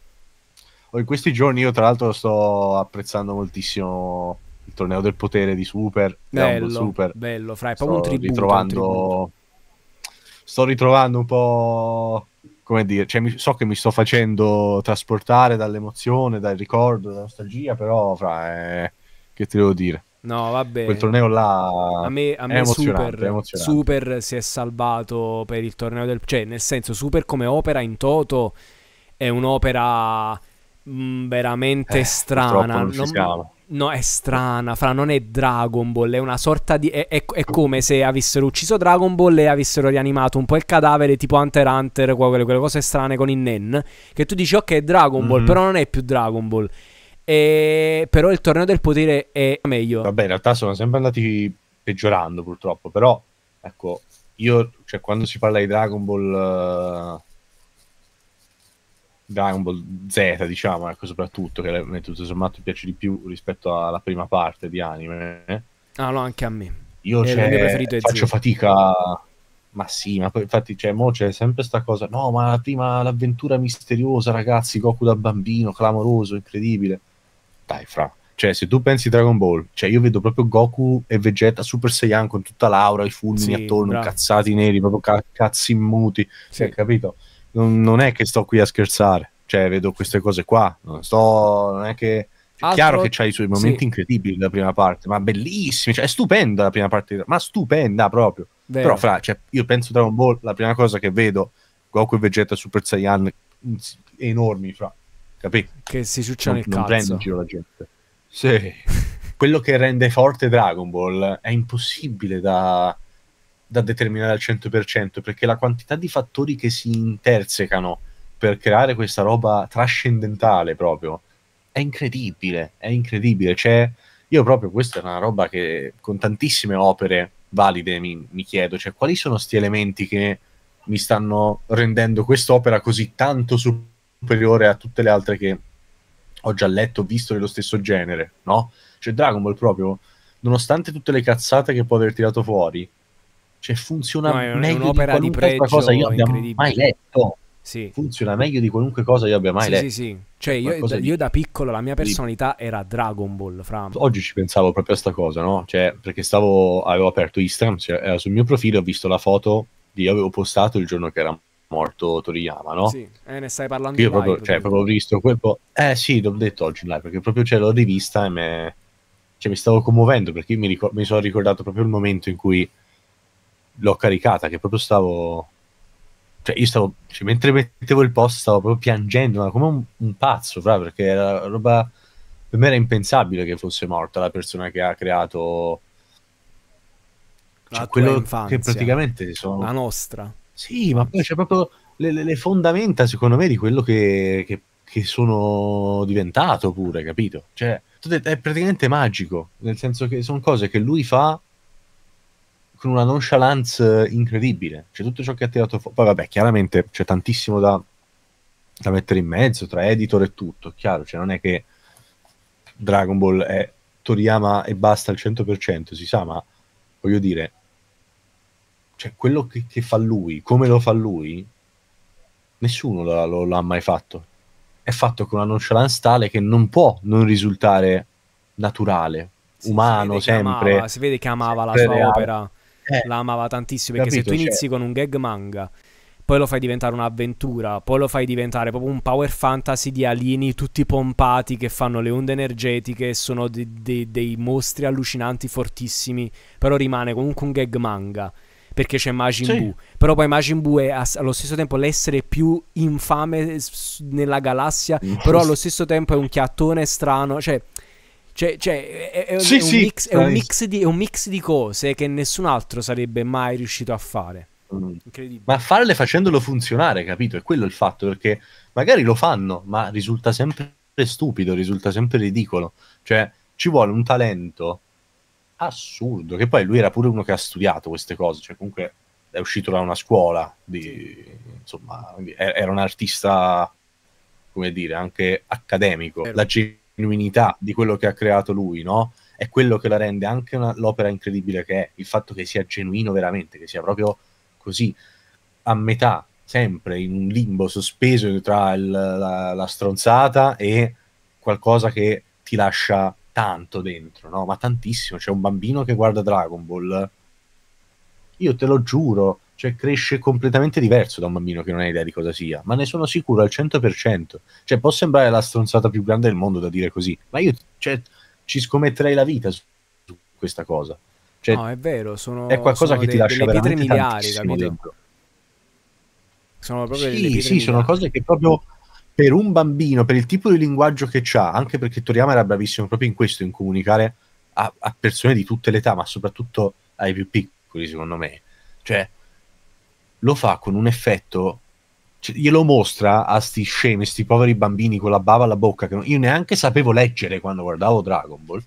Oh, in questi giorni io tra l'altro sto apprezzando moltissimo il torneo del potere di Super. Bello, Super. bello, fra, è proprio sto un tributo. Ritrovando... Un tributo sto ritrovando un po' come dire, cioè, mi, so che mi sto facendo trasportare dall'emozione, dal ricordo, dalla nostalgia, però fra, eh, che te devo dire? No, vabbè. Quel torneo là a me, a me super, emozionante. super si è salvato per il torneo del... Cioè, nel senso, super come opera in toto è un'opera mh, mm, veramente eh, strana. Non, non, No, è strana, fra non è Dragon Ball, è una sorta di... È, è, è, come se avessero ucciso Dragon Ball e avessero rianimato un po' il cadavere tipo Hunter Hunter, quelle, quelle cose strane con il Nen, che tu dici ok è Dragon Ball, mm-hmm. però non è più Dragon Ball. E... Però il torneo del potere è meglio. Vabbè, in realtà sono sempre andati peggiorando purtroppo, però ecco, io, cioè quando si parla di Dragon Ball... Uh Dragon Ball Z, diciamo, ecco, soprattutto, che è, tutto sommato piace di più rispetto alla prima parte di anime. Ah, no, anche a me. Io cioè, faccio Z. fatica... Ma sì, ma poi, infatti cioè, mo c'è sempre questa cosa, no, ma la prima l'avventura misteriosa, ragazzi, Goku da bambino, clamoroso, incredibile. Dai, fra, cioè, se tu pensi Dragon Ball, cioè io vedo proprio Goku e Vegeta Super Saiyan con tutta l'aura, i fulmini sì, attorno, bravo. cazzati neri, proprio cazzi muti, sì. Cioè, capito? non, non, è che sto qui a scherzare, cioè vedo queste cose qua, non, sto, non è che... È Altro... chiaro che c'ha i suoi momenti sì. incredibili la prima parte, ma bellissimi, cioè è stupenda la prima parte, ma stupenda proprio. Vero. Però fra, cioè, io penso Dragon Ball, la prima cosa che vedo, Goku e Vegeta Super Saiyan mm, enormi, fra, capì? Che si succiano il non cazzo. Non giro la gente. Sì. Quello che rende forte Dragon Ball è impossibile da da determinare al 100% perché la quantità di fattori che si intersecano per creare questa roba trascendentale proprio è incredibile, è incredibile. Cioè, io proprio questa è una roba che con tantissime opere valide mi, mi chiedo, cioè, quali sono questi elementi che mi stanno rendendo quest'opera così tanto superiore a tutte le altre che ho già letto, visto dello stesso genere, no? Cioè Dragon Ball proprio, nonostante tutte le cazzate che può aver tirato fuori, cioè funziona no, meglio di qualunque cosa io abbia mai letto. Sì. Funziona meglio di qualunque cosa io abbia mai sì, letto. Sì, sì. Cioè, io, di... io, da piccolo la mia personalità era Dragon Ball. Fra... Oggi ci pensavo proprio a sta cosa, no? Cioè, perché stavo, avevo aperto Instagram, cioè, sul mio profilo ho visto la foto che io avevo postato il giorno che era morto Toriyama, no? Sì, eh, ne stai parlando Io proprio, live, cioè, proprio visto quel po'. Eh sì, l'ho detto oggi in live, perché proprio ce cioè, l'ho rivista e me... cioè, mi stavo commuovendo, perché mi, ricor- mi, sono ricordato proprio il momento in cui l'ho caricata che proprio stavo cioè io stavo cioè, mentre mettevo il post stavo proprio piangendo ma come un, un pazzo fra, perché era roba per me era impensabile che fosse morta la persona che ha creato cioè, quello infanzia, che praticamente sono la nostra sì ma poi c'è proprio le, le, le, fondamenta secondo me di quello che, che, che sono diventato pure capito cioè è praticamente magico nel senso che sono cose che lui fa con una nonchalance eh, incredibile. Cioè, tutto ciò che ha tirato fuori. Poi, vabbè, chiaramente c'è tantissimo da, da, mettere in mezzo tra editor e tutto. Chiaro, cioè, non è che Dragon Ball è Toriyama e basta al 100%, si sa, ma voglio dire, cioè, quello che, che fa lui, come lo fa lui, nessuno l'ha, lo, l'ha mai fatto. È fatto con una nonchalance tale che non può non risultare naturale, umano si sempre. Si vede che amava la sua reale. opera. Eh, la amava tantissimo. Perché capito, se tu inizi cioè... con un gag manga, poi lo fai diventare un'avventura, poi lo fai diventare proprio un power fantasy di alieni tutti pompati che fanno le onde energetiche, sono de- de- dei mostri allucinanti fortissimi, però rimane comunque un gag manga. Perché c'è Majin sì. Buu. Però poi Majin Buu è allo stesso tempo l'essere più infame nella galassia. Mm. Però allo stesso tempo è un chiattone strano. Cioè, cioè, cioè è, è, sì, è, un sì, mix, è, un di, è, un mix, di, cose che nessun altro sarebbe mai riuscito a fare. Mm. Incredibile. Ma farle facendolo funzionare, capito? È quello il fatto, perché magari lo fanno, ma risulta sempre stupido, risulta sempre ridicolo. Cioè, ci vuole un talento assurdo, che poi lui era pure uno che ha studiato queste cose, cioè comunque è uscito da una scuola, di, insomma, era un artista, come dire, anche accademico. La gente genuinità di quello che ha creato lui, no? È quello che la rende anche una, l'opera incredibile che è, il fatto che sia genuino veramente, che sia proprio così, a metà, sempre in un limbo sospeso tra il, la, la, stronzata e qualcosa che ti lascia tanto dentro, no? Ma tantissimo, c'è un bambino che guarda Dragon Ball, io te lo giuro, cioè cresce completamente diverso da un bambino che non ha idea di cosa sia, ma ne sono sicuro al 100%. Cioè, può sembrare la stronzata più grande del mondo da dire così, ma io cioè, ci scommetterei la vita su, su questa cosa. Cioè, no, è vero, sono, è qualcosa sono che dei, ti lascia veramente miliari, dentro. Sono proprio sì, sì, miliari. sono cose che proprio per un bambino, per il tipo di linguaggio che ha, anche perché Toriyama era bravissimo proprio in questo, in comunicare a, a persone di tutte le età, ma soprattutto ai più piccoli, secondo me. Cioè, lo fa con un effetto cioè, glielo mostra a sti scemi, sti poveri bambini con la bava alla bocca che non, io neanche sapevo leggere quando guardavo Dragon Ball.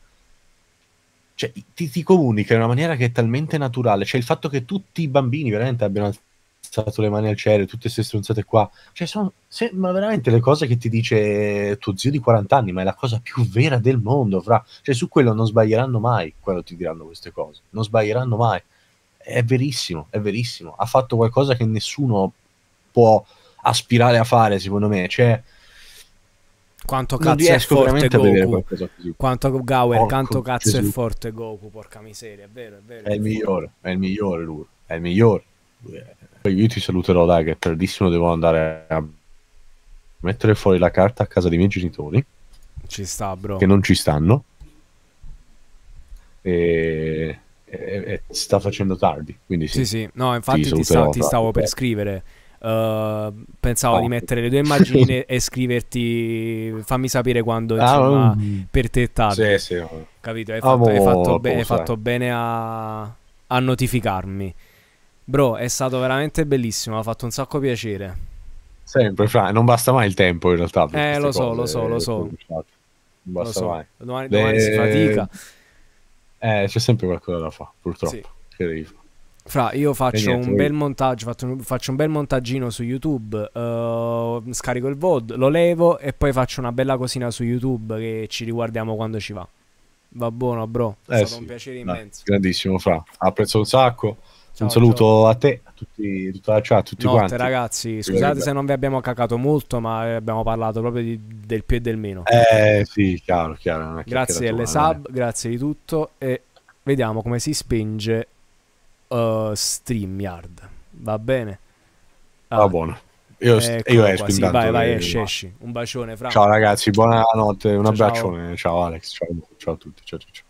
Cioè, ti, ti, comunica in una maniera che è talmente naturale, cioè il fatto che tutti i bambini veramente abbiano alzato le mani al cielo, tutte queste stronzate qua, cioè sono sembra veramente le cose che ti dice tuo zio di 40 anni, ma è la cosa più vera del mondo, fra. Cioè su quello non sbaglieranno mai quando ti diranno queste cose, non sbaglieranno mai è verissimo, è verissimo. Ha fatto qualcosa che nessuno può aspirare a fare, secondo me. Cioè, quanto cazzo è forte Goku. Quanto Gower, quanto cazzo Gesù. è forte Goku, porca miseria, è vero, è vero. È, il migliore, è il migliore lui, è il migliore. Io ti saluterò, dai, che è tardissimo, devo andare a mettere fuori la carta a casa dei miei genitori. Ci sta, bro. Che non ci stanno. E e, e sta facendo tardi. Quindi sì, sì, sì. no, infatti ti, ti, sta, ti stavo per scrivere. Uh, pensavo ah. di mettere le tue immagini e scriverti fammi sapere quando ah, insomma, ah, um. per te è tardi sì, sì. Oh. capito hai fatto, hai fatto, be hai fatto bene a, a, notificarmi bro è stato veramente bellissimo mi ha fatto un sacco piacere sempre fra non basta mai il tempo in realtà eh lo so, lo so lo so lo so non basta mai domani, domani le... si fatica eh, eh, c'è sempre qualcosa da fare, purtroppo. Sì. Che devi fare. Fra, io faccio niente, un bel montaggio, faccio, un, bel montaggino su YouTube, uh, scarico il VOD, lo levo e poi faccio una bella cosina su YouTube che ci riguardiamo quando ci va. Va buono, bro. È eh stato sì, un piacere immenso. Dai, grandissimo, Fra. Apprezzo un sacco. Ciao, un saluto ciao. a te, a tutti, tutta la chat, cioè, a tutti Notte, quanti. ragazzi, scusate se non vi abbiamo cacato molto, ma eh, abbiamo parlato proprio di, del più e del meno. Eh sì, chiaro, chiaro. Grazie delle sub, grazie di tutto e vediamo come si spinge uh, StreamYard. Va bene? Ah, buono. Io, eh, io esco sì, Vai, vai, esci, esci. Un bacione, Franco. Ciao ragazzi, buonanotte, un ciao, abbraccione. Ciao. ciao Alex, ciao, ciao a tutti. ciao. ciao.